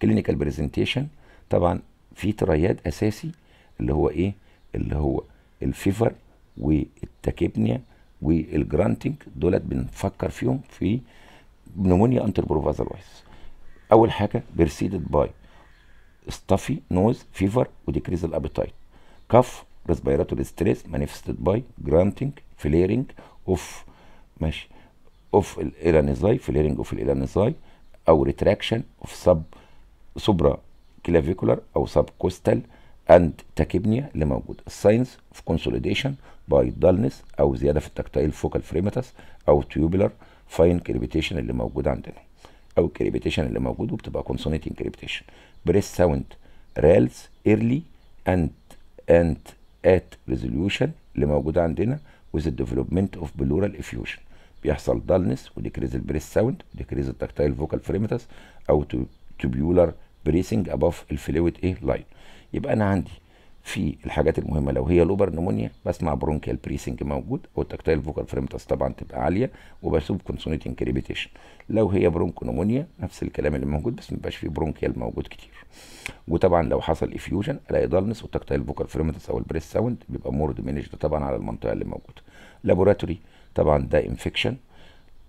كلينيكال برزنتيشن طبعا في ترياد اساسي اللي هو ايه اللي هو الفيفر والتاكيبنيا والجرانتنج دولت بنفكر فيهم في نمونيا انتربروفازر وايز اول حاجه بريسيدد باي stuffy نوز فيفر وديكريز الابيتايت كاف ريسبيراتوري ستريس مانيفستد باي جرانتنج فليرنج اوف ماشي اوف الالانزاي فليرنج اوف الالانزاي او ريتراكشن اوف سب سوبرا كلافيكولار او سب كوستال اند تاكيبنيا اللي موجوده الساينس اوف كونسوليديشن باي دالنس او زياده في التكتايل فوكال فريماتس او تيوبلر فاين كريبيتيشن اللي موجوده عندنا او الكريبتيشن اللي موجود وبتبقى كونسونيت كريبتيشن بريس ساوند رالز ايرلي اند اند ات ريزوليوشن اللي موجوده عندنا وذ ديفلوبمنت اوف بلورال افيوجن بيحصل دالنس وديكريز البريس ساوند وديكريز التكتايل فوكال فريمتس او تبيولر بريسنج اباف الفلويد ايه لاين يبقى انا عندي في الحاجات المهمه لو هي لوبر نمونيا بسمع برونكيال بريسنج موجود والتكتايل فوكال فريمتس طبعا تبقى عاليه وبشوف كونسونيت انكريبيتيشن لو هي برونكو نمونيا نفس الكلام اللي موجود بس ما بيبقاش فيه برونكيال موجود كتير وطبعا لو حصل افيوجن الاقي دالنس والتكتايل فوكال فريمتس او البريس ساوند بيبقى مور دمينجد طبعا على المنطقه اللي موجوده لابوراتوري طبعا ده انفكشن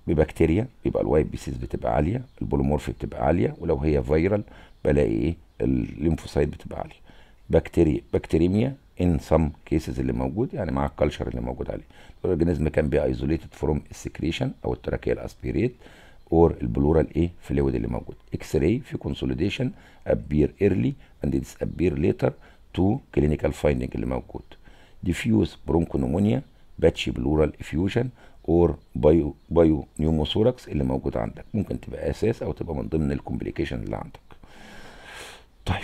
ببكتيريا بيبقى الوايت بيسيز بتبقى عاليه البوليمورف بتبقى عاليه ولو هي فيرال بلاقي ايه الليمفوسايت بتبقى عاليه بكتيريا بكتيريميا ان سم كيسز اللي موجود يعني مع الكالشر اللي موجود عليه الاورجانيزم كان بي ايزوليتد فروم السكريشن او التراكيه الاسبيريت اور البلورال ايه فلويد اللي موجود اكس راي في كونسوليديشن ابير ايرلي اند ديس ابير ليتر تو كلينيكال فايندنج اللي موجود ديفيوز برونكونومونيا باتشي بلورال افيوجن اور بايو بايو نيوموثوركس اللي موجود عندك ممكن تبقى اساس او تبقى من ضمن الكومبليكيشن اللي عندك طيب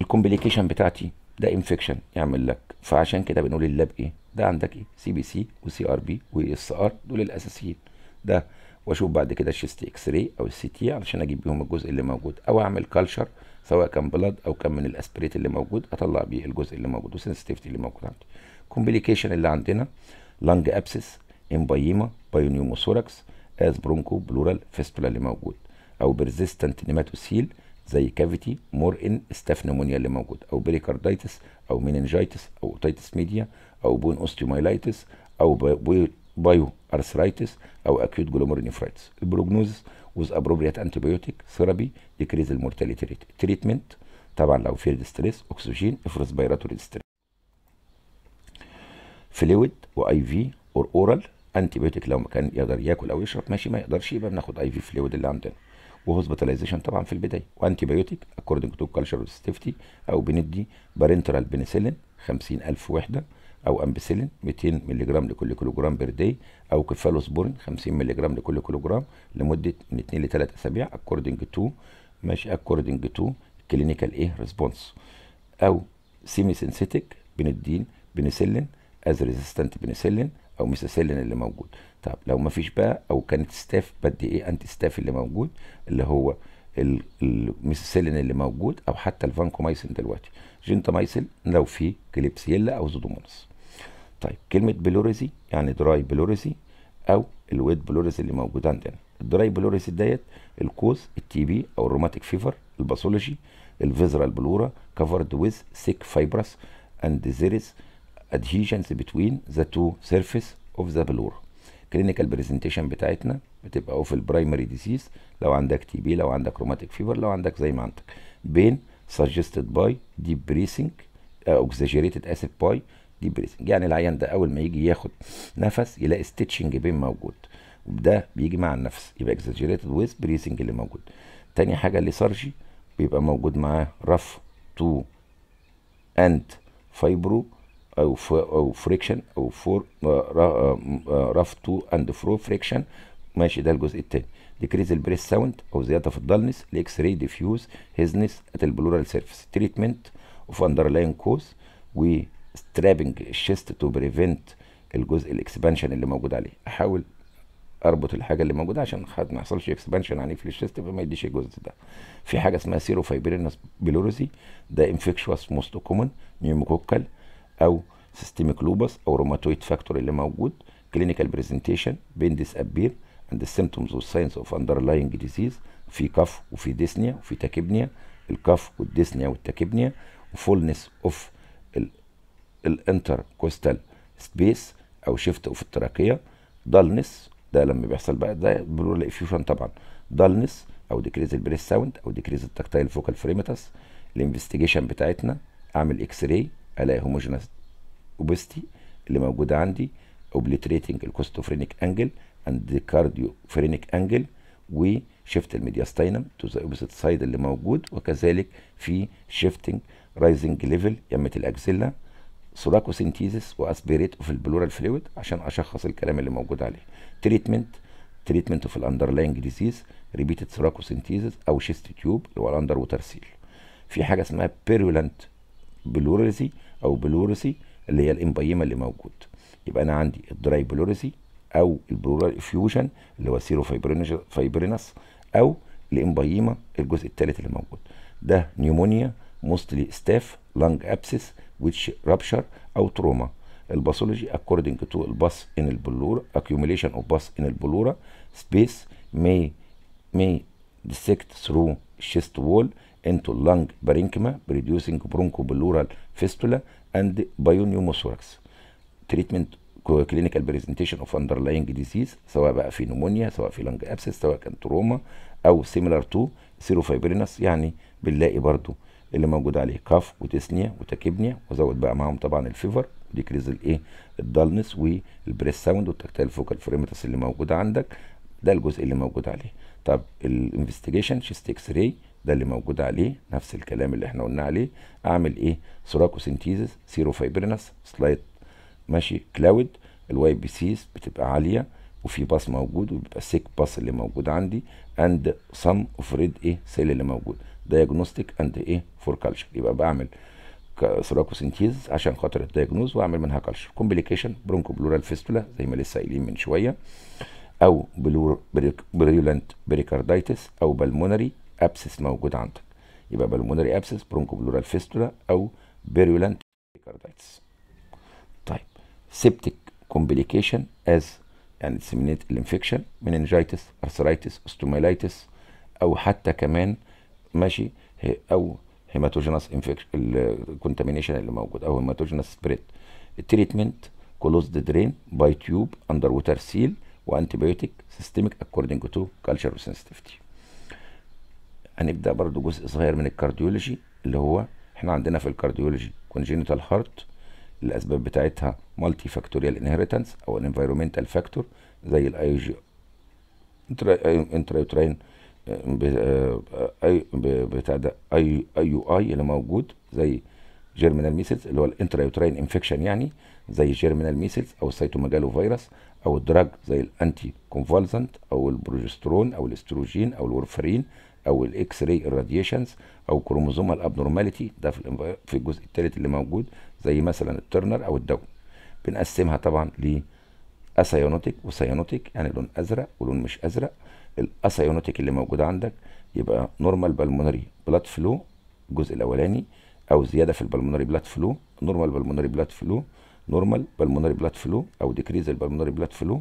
الكومبليكيشن بتاعتي ده انفكشن يعمل لك فعشان كده بنقول اللاب ايه ده عندك ايه سي بي سي وسي ار بي واس ار دول الاساسيين ده واشوف بعد كده الشيست اكس راي او السي تي علشان اجيب بيهم الجزء اللي موجود او اعمل كالشر سواء كان بلاد او كان من الاسبريت اللي موجود اطلع بيه الجزء اللي موجود والسنسيتيفيتي اللي موجود عندي كومبليكيشن اللي عندنا لانج ابسس امبايما بايونيوموثوركس از برونكو بلورال فيستولا اللي موجود او بيرزيستنت نيماتوسيل زي كافيتي مور ان نمونيا اللي موجود او بريكاردايتس او مينينجايتس او اوتيتس ميديا او بون اوستيومايلايتس او بايو ارثرايتس او اكيوت جلومورنيفرايتس البروجنوز وذ ابروبريت انتيبيوتيك ثيرابي ديكريز المورتاليتي ريت تريتمنت طبعا لو في ستريس اكسجين بايراتوري ستريس فلويد واي في اور اورال انتيبيوتيك لو كان يقدر ياكل او يشرب ماشي ما يقدرش يبقى بناخد اي في فلويد اللي عندنا وهوسبيتاليزيشن طبعا في البدايه وانتي بايوتيك اكوردنج تو كالتشر سيفتي او بندي بارنترال بنسلين 50000 وحده او امبسلين 200 ملي جرام لكل كيلو جرام بير داي او كفالوسبورين 50 ملي جرام لكل كيلو جرام لمده من 2 ل 3 اسابيع اكوردنج تو ماشي اكوردنج تو كلينيكال ايه ريسبونس او سيمي سينثيتيك بندين بنسلين از ريزيستنت بنسلين او ميساسيلين اللي موجود طب لو ما فيش بقى او كانت ستاف بدي ايه انتي ستاف اللي موجود اللي هو الميسيسيلين اللي موجود او حتى الفانكومايسين دلوقتي جنتامايسين لو في كليبسيلا او زودومونس طيب كلمه بلوريزي يعني دراي بلوريزي او الويت بلوريزي اللي موجود عندنا الدراي بلوريزي ديت الكوز التي بي او الروماتيك فيفر الباثولوجي الفيزرال بلورا كفرد ويز سيك فايبرس اند there is adhesions between the two surface of ذا بلورا الكلينيكال برزنتيشن بتاعتنا بتبقى اوف البرايمري ديزيز لو عندك تي بي لو عندك روماتيك فيفر لو عندك زي ما عندك بين سجستد باي ديب بريسنج اوكزاجيريتد اسيد باي ديب بريسنج يعني العيان ده اول ما يجي ياخد نفس يلاقي ستيتشنج بين موجود وده بيجي مع النفس يبقى اكزاجيريتد ويز بريسنج اللي موجود تاني حاجه سارجي بيبقى موجود معاه رف تو اند فايبرو او او فريكشن او فور تو اند فرو فريكشن ماشي ده الجزء الثاني ديكريز البريس ساوند او زياده في الضلنس الاكس راي ديفيوز هيزنس ات البلورال سيرفيس تريتمنت اوف اندرلاين كوز سترابنج الشيست تو بريفنت الجزء الاكسبانشن اللي موجود عليه احاول اربط الحاجه اللي موجوده عشان ما يحصلش اكسبانشن عنيف للشيست فما يديش الجزء ده في حاجه اسمها سيرو فايبرينس بيلوريسي ده انفكشوس موست كومن نيوموكوكال او سيستميك لوبس او روماتويد فاكتور اللي موجود كلينيكال برزنتيشن بين ديس ابير اند السيمتومز والساينس اوف اندرلاينج ديزيز في كف وفي ديسنيا وفي تاكيبنيا الكف والديسنيا والتاكيبنيا وفولنس اوف الانتر كوستال سبيس او شيفت اوف التراكيه دالنس ده لما بيحصل بقى ده برول افيوشن طبعا دالنس او ديكريز البريس ساوند او ديكريز التكتايل فوكال فريمتس الانفستيجيشن بتاعتنا اعمل اكس راي الاقي هوموجينس اوبستي اللي موجوده عندي اوبليتريتنج الكوستوفرينيك انجل اند كارديو فرينيك انجل وشيفت الميدياستاينم تو ذا اوبست سايد اللي موجود وكذلك في شيفتنج رايزنج ليفل يمه الاكزيلا سوراكوسينتيزيس واسبيريت اوف البلورال فلويد عشان اشخص الكلام اللي موجود عليه تريتمنت تريتمنت اوف الاندرلاينج ديزيز ريبيتد سوراكوسينتيزيس او شيست تيوب اللي هو الاندر ووتر سيل في حاجه اسمها بيرولنت بلورسي او بلورسي اللي هي الامبايما اللي موجود يبقى انا عندي الدراي بلورسي او البلورال افيوجن اللي هو سيرو فايبرينس او الامبايما الجزء الثالث اللي موجود ده نيومونيا موستلي ستاف لانج ابسس ويتش رابشر او تروما الباثولوجي اكوردنج تو الباس ان البلور اكيوميليشن اوف باس ان البلورة سبيس مي مي ديسكت ثرو شيست وول into lung parenchyma producing bronchopleural fistula and pyoneumothorax treatment clinical presentation of underlying disease سواء بقى في نمونيا سواء في لنج ابسس سواء كان تروما او سيميلار تو سيروفايبرينس يعني بنلاقي برضو اللي موجود عليه كاف وتسنية وتاكيبنيا وزود بقى معاهم طبعا الفيفر ديكريز الايه الدالنس والبريس ساوند والتكتال فوكال فريمتس اللي موجوده عندك ده الجزء اللي موجود عليه طب الانفستيجيشن شيست اكس راي ده اللي موجود عليه نفس الكلام اللي احنا قلنا عليه اعمل ايه سوراكو سينتيزس سيرو فايبرينس سلايت ماشي كلاود الواي بي سيز بتبقى عاليه وفي باص موجود وبيبقى سيك باص اللي موجود عندي اند سم اوف ريد ايه سيل اللي موجود دايجنوستيك اند ايه فور كالشر يبقى بعمل سوراكو سينتيز عشان خاطر الدايجنوز واعمل منها كالشر كومبليكيشن برونكو بلورال فيستولا زي ما لسه قايلين من شويه او بريولانت بريكارديتس او بالمونري ابسس موجود عندك يبقى بالمونري ابسس برونكو بلورال فيستولا او بيريولانت كاردايتس طيب سيبتك كومبليكيشن از يعني disseminate الانفكشن مننجايتس ارثرايتس استوميلايتس او حتى كمان ماشي او هيماتوجينس انفكشن الكونتامينيشن اللي موجود او هيماتوجينس سبريد التريتمنت كلوز ذا درين باي تيوب اندر ووتر سيل وانتي بايوتيك سيستميك اكوردنج تو كالتشر سنسيتيفيتي هنبدا برضو جزء صغير من الكارديولوجي اللي هو احنا عندنا في الكارديولوجي كونجينيتال هارت الاسباب بتاعتها مالتي فاكتوريال انهيرتنس او انفيرومنتال فاكتور زي الاي جي انترايوتراين بتاع ده اي يو اي اللي موجود زي جيرمينال ميسلز اللي هو الانترايوتراين انفكشن يعني زي جيرمينال ميسلز او السيتوميجالو فيروس او الدراج زي الانتي كونفالزنت او البروجسترون او الاستروجين او الورفرين او الاكس راي الراديشنز او كروموزومال ابنورماليتي ده في في الجزء الثالث اللي موجود زي مثلا الترنر او الدو بنقسمها طبعا ل اسيونوتيك وسيونوتيك يعني لون ازرق ولون مش ازرق الاسيونوتيك اللي موجود عندك يبقى نورمال بالمونري بلاد فلو الجزء الاولاني او زياده في البالمونري بلاد فلو نورمال بالمونري بلاد فلو نورمال بالمونري بلاد فلو او ديكريز البالمونري بلاد فلو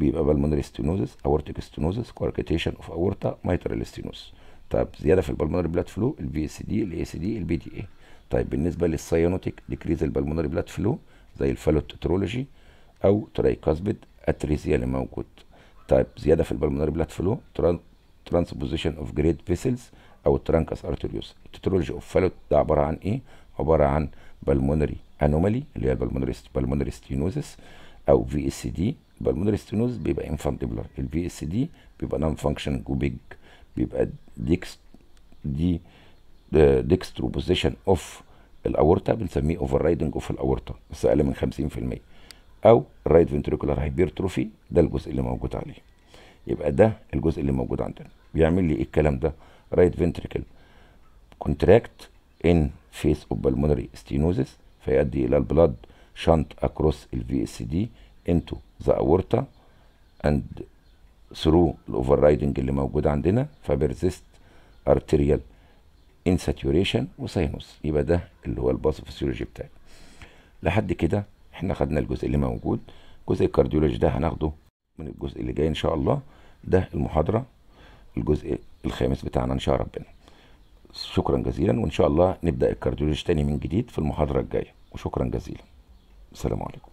بيبقى بالمونري ستينوزس اورتيك ستينوزس كواركيتيشن اوف اورتا ميترال ستينوز طيب زياده في البالمونري بلاد فلو البي اس دي الاي سي دي البي دي اي طيب بالنسبه للسيانوتيك ديكريز البالمونري بلاد فلو زي الفالوتترولوجي او ترايكاسبيد اتريزيا اللي موجود طيب زياده في البالمونري بلاد فلو ترانسبوزيشن اوف جريد فيسلز او الترانكس ارتيريوس التترولوجي اوف فالوت ده عباره عن ايه عباره عن بالمونري انومالي اللي هي البالمونري بالمونري ستينوزس او في اس دي يبقى المودر ستينوز بيبقى انفانتبلر البي اس دي بيبقى نون فانكشن وبيج بيبقى ديكس دي ديكسترو بوزيشن اوف الاورتا بنسميه اوفر رايدنج اوف الاورتا بس اقل من 50% او رايت فنتريكولار هايبرتروفي ده الجزء اللي موجود عليه يبقى ده الجزء اللي موجود عندنا بيعمل لي ايه الكلام ده رايت فنتريكل كونتراكت ان فيس اوف بالمونري ستينوزس فيؤدي الى البلاد شنط اكروس الفي اس دي into the aorta and through رايدنج اللي موجود عندنا فبرزست arterial insaturation وساينوس يبقى ده اللي هو فيسيولوجي بتاعي لحد كده احنا خدنا الجزء اللي موجود جزء الكارديولوجي ده هناخده من الجزء اللي جاي ان شاء الله ده المحاضره الجزء الخامس بتاعنا ان شاء ربنا شكرا جزيلا وان شاء الله نبدا الكارديولوجي تاني من جديد في المحاضره الجايه وشكرا جزيلا السلام عليكم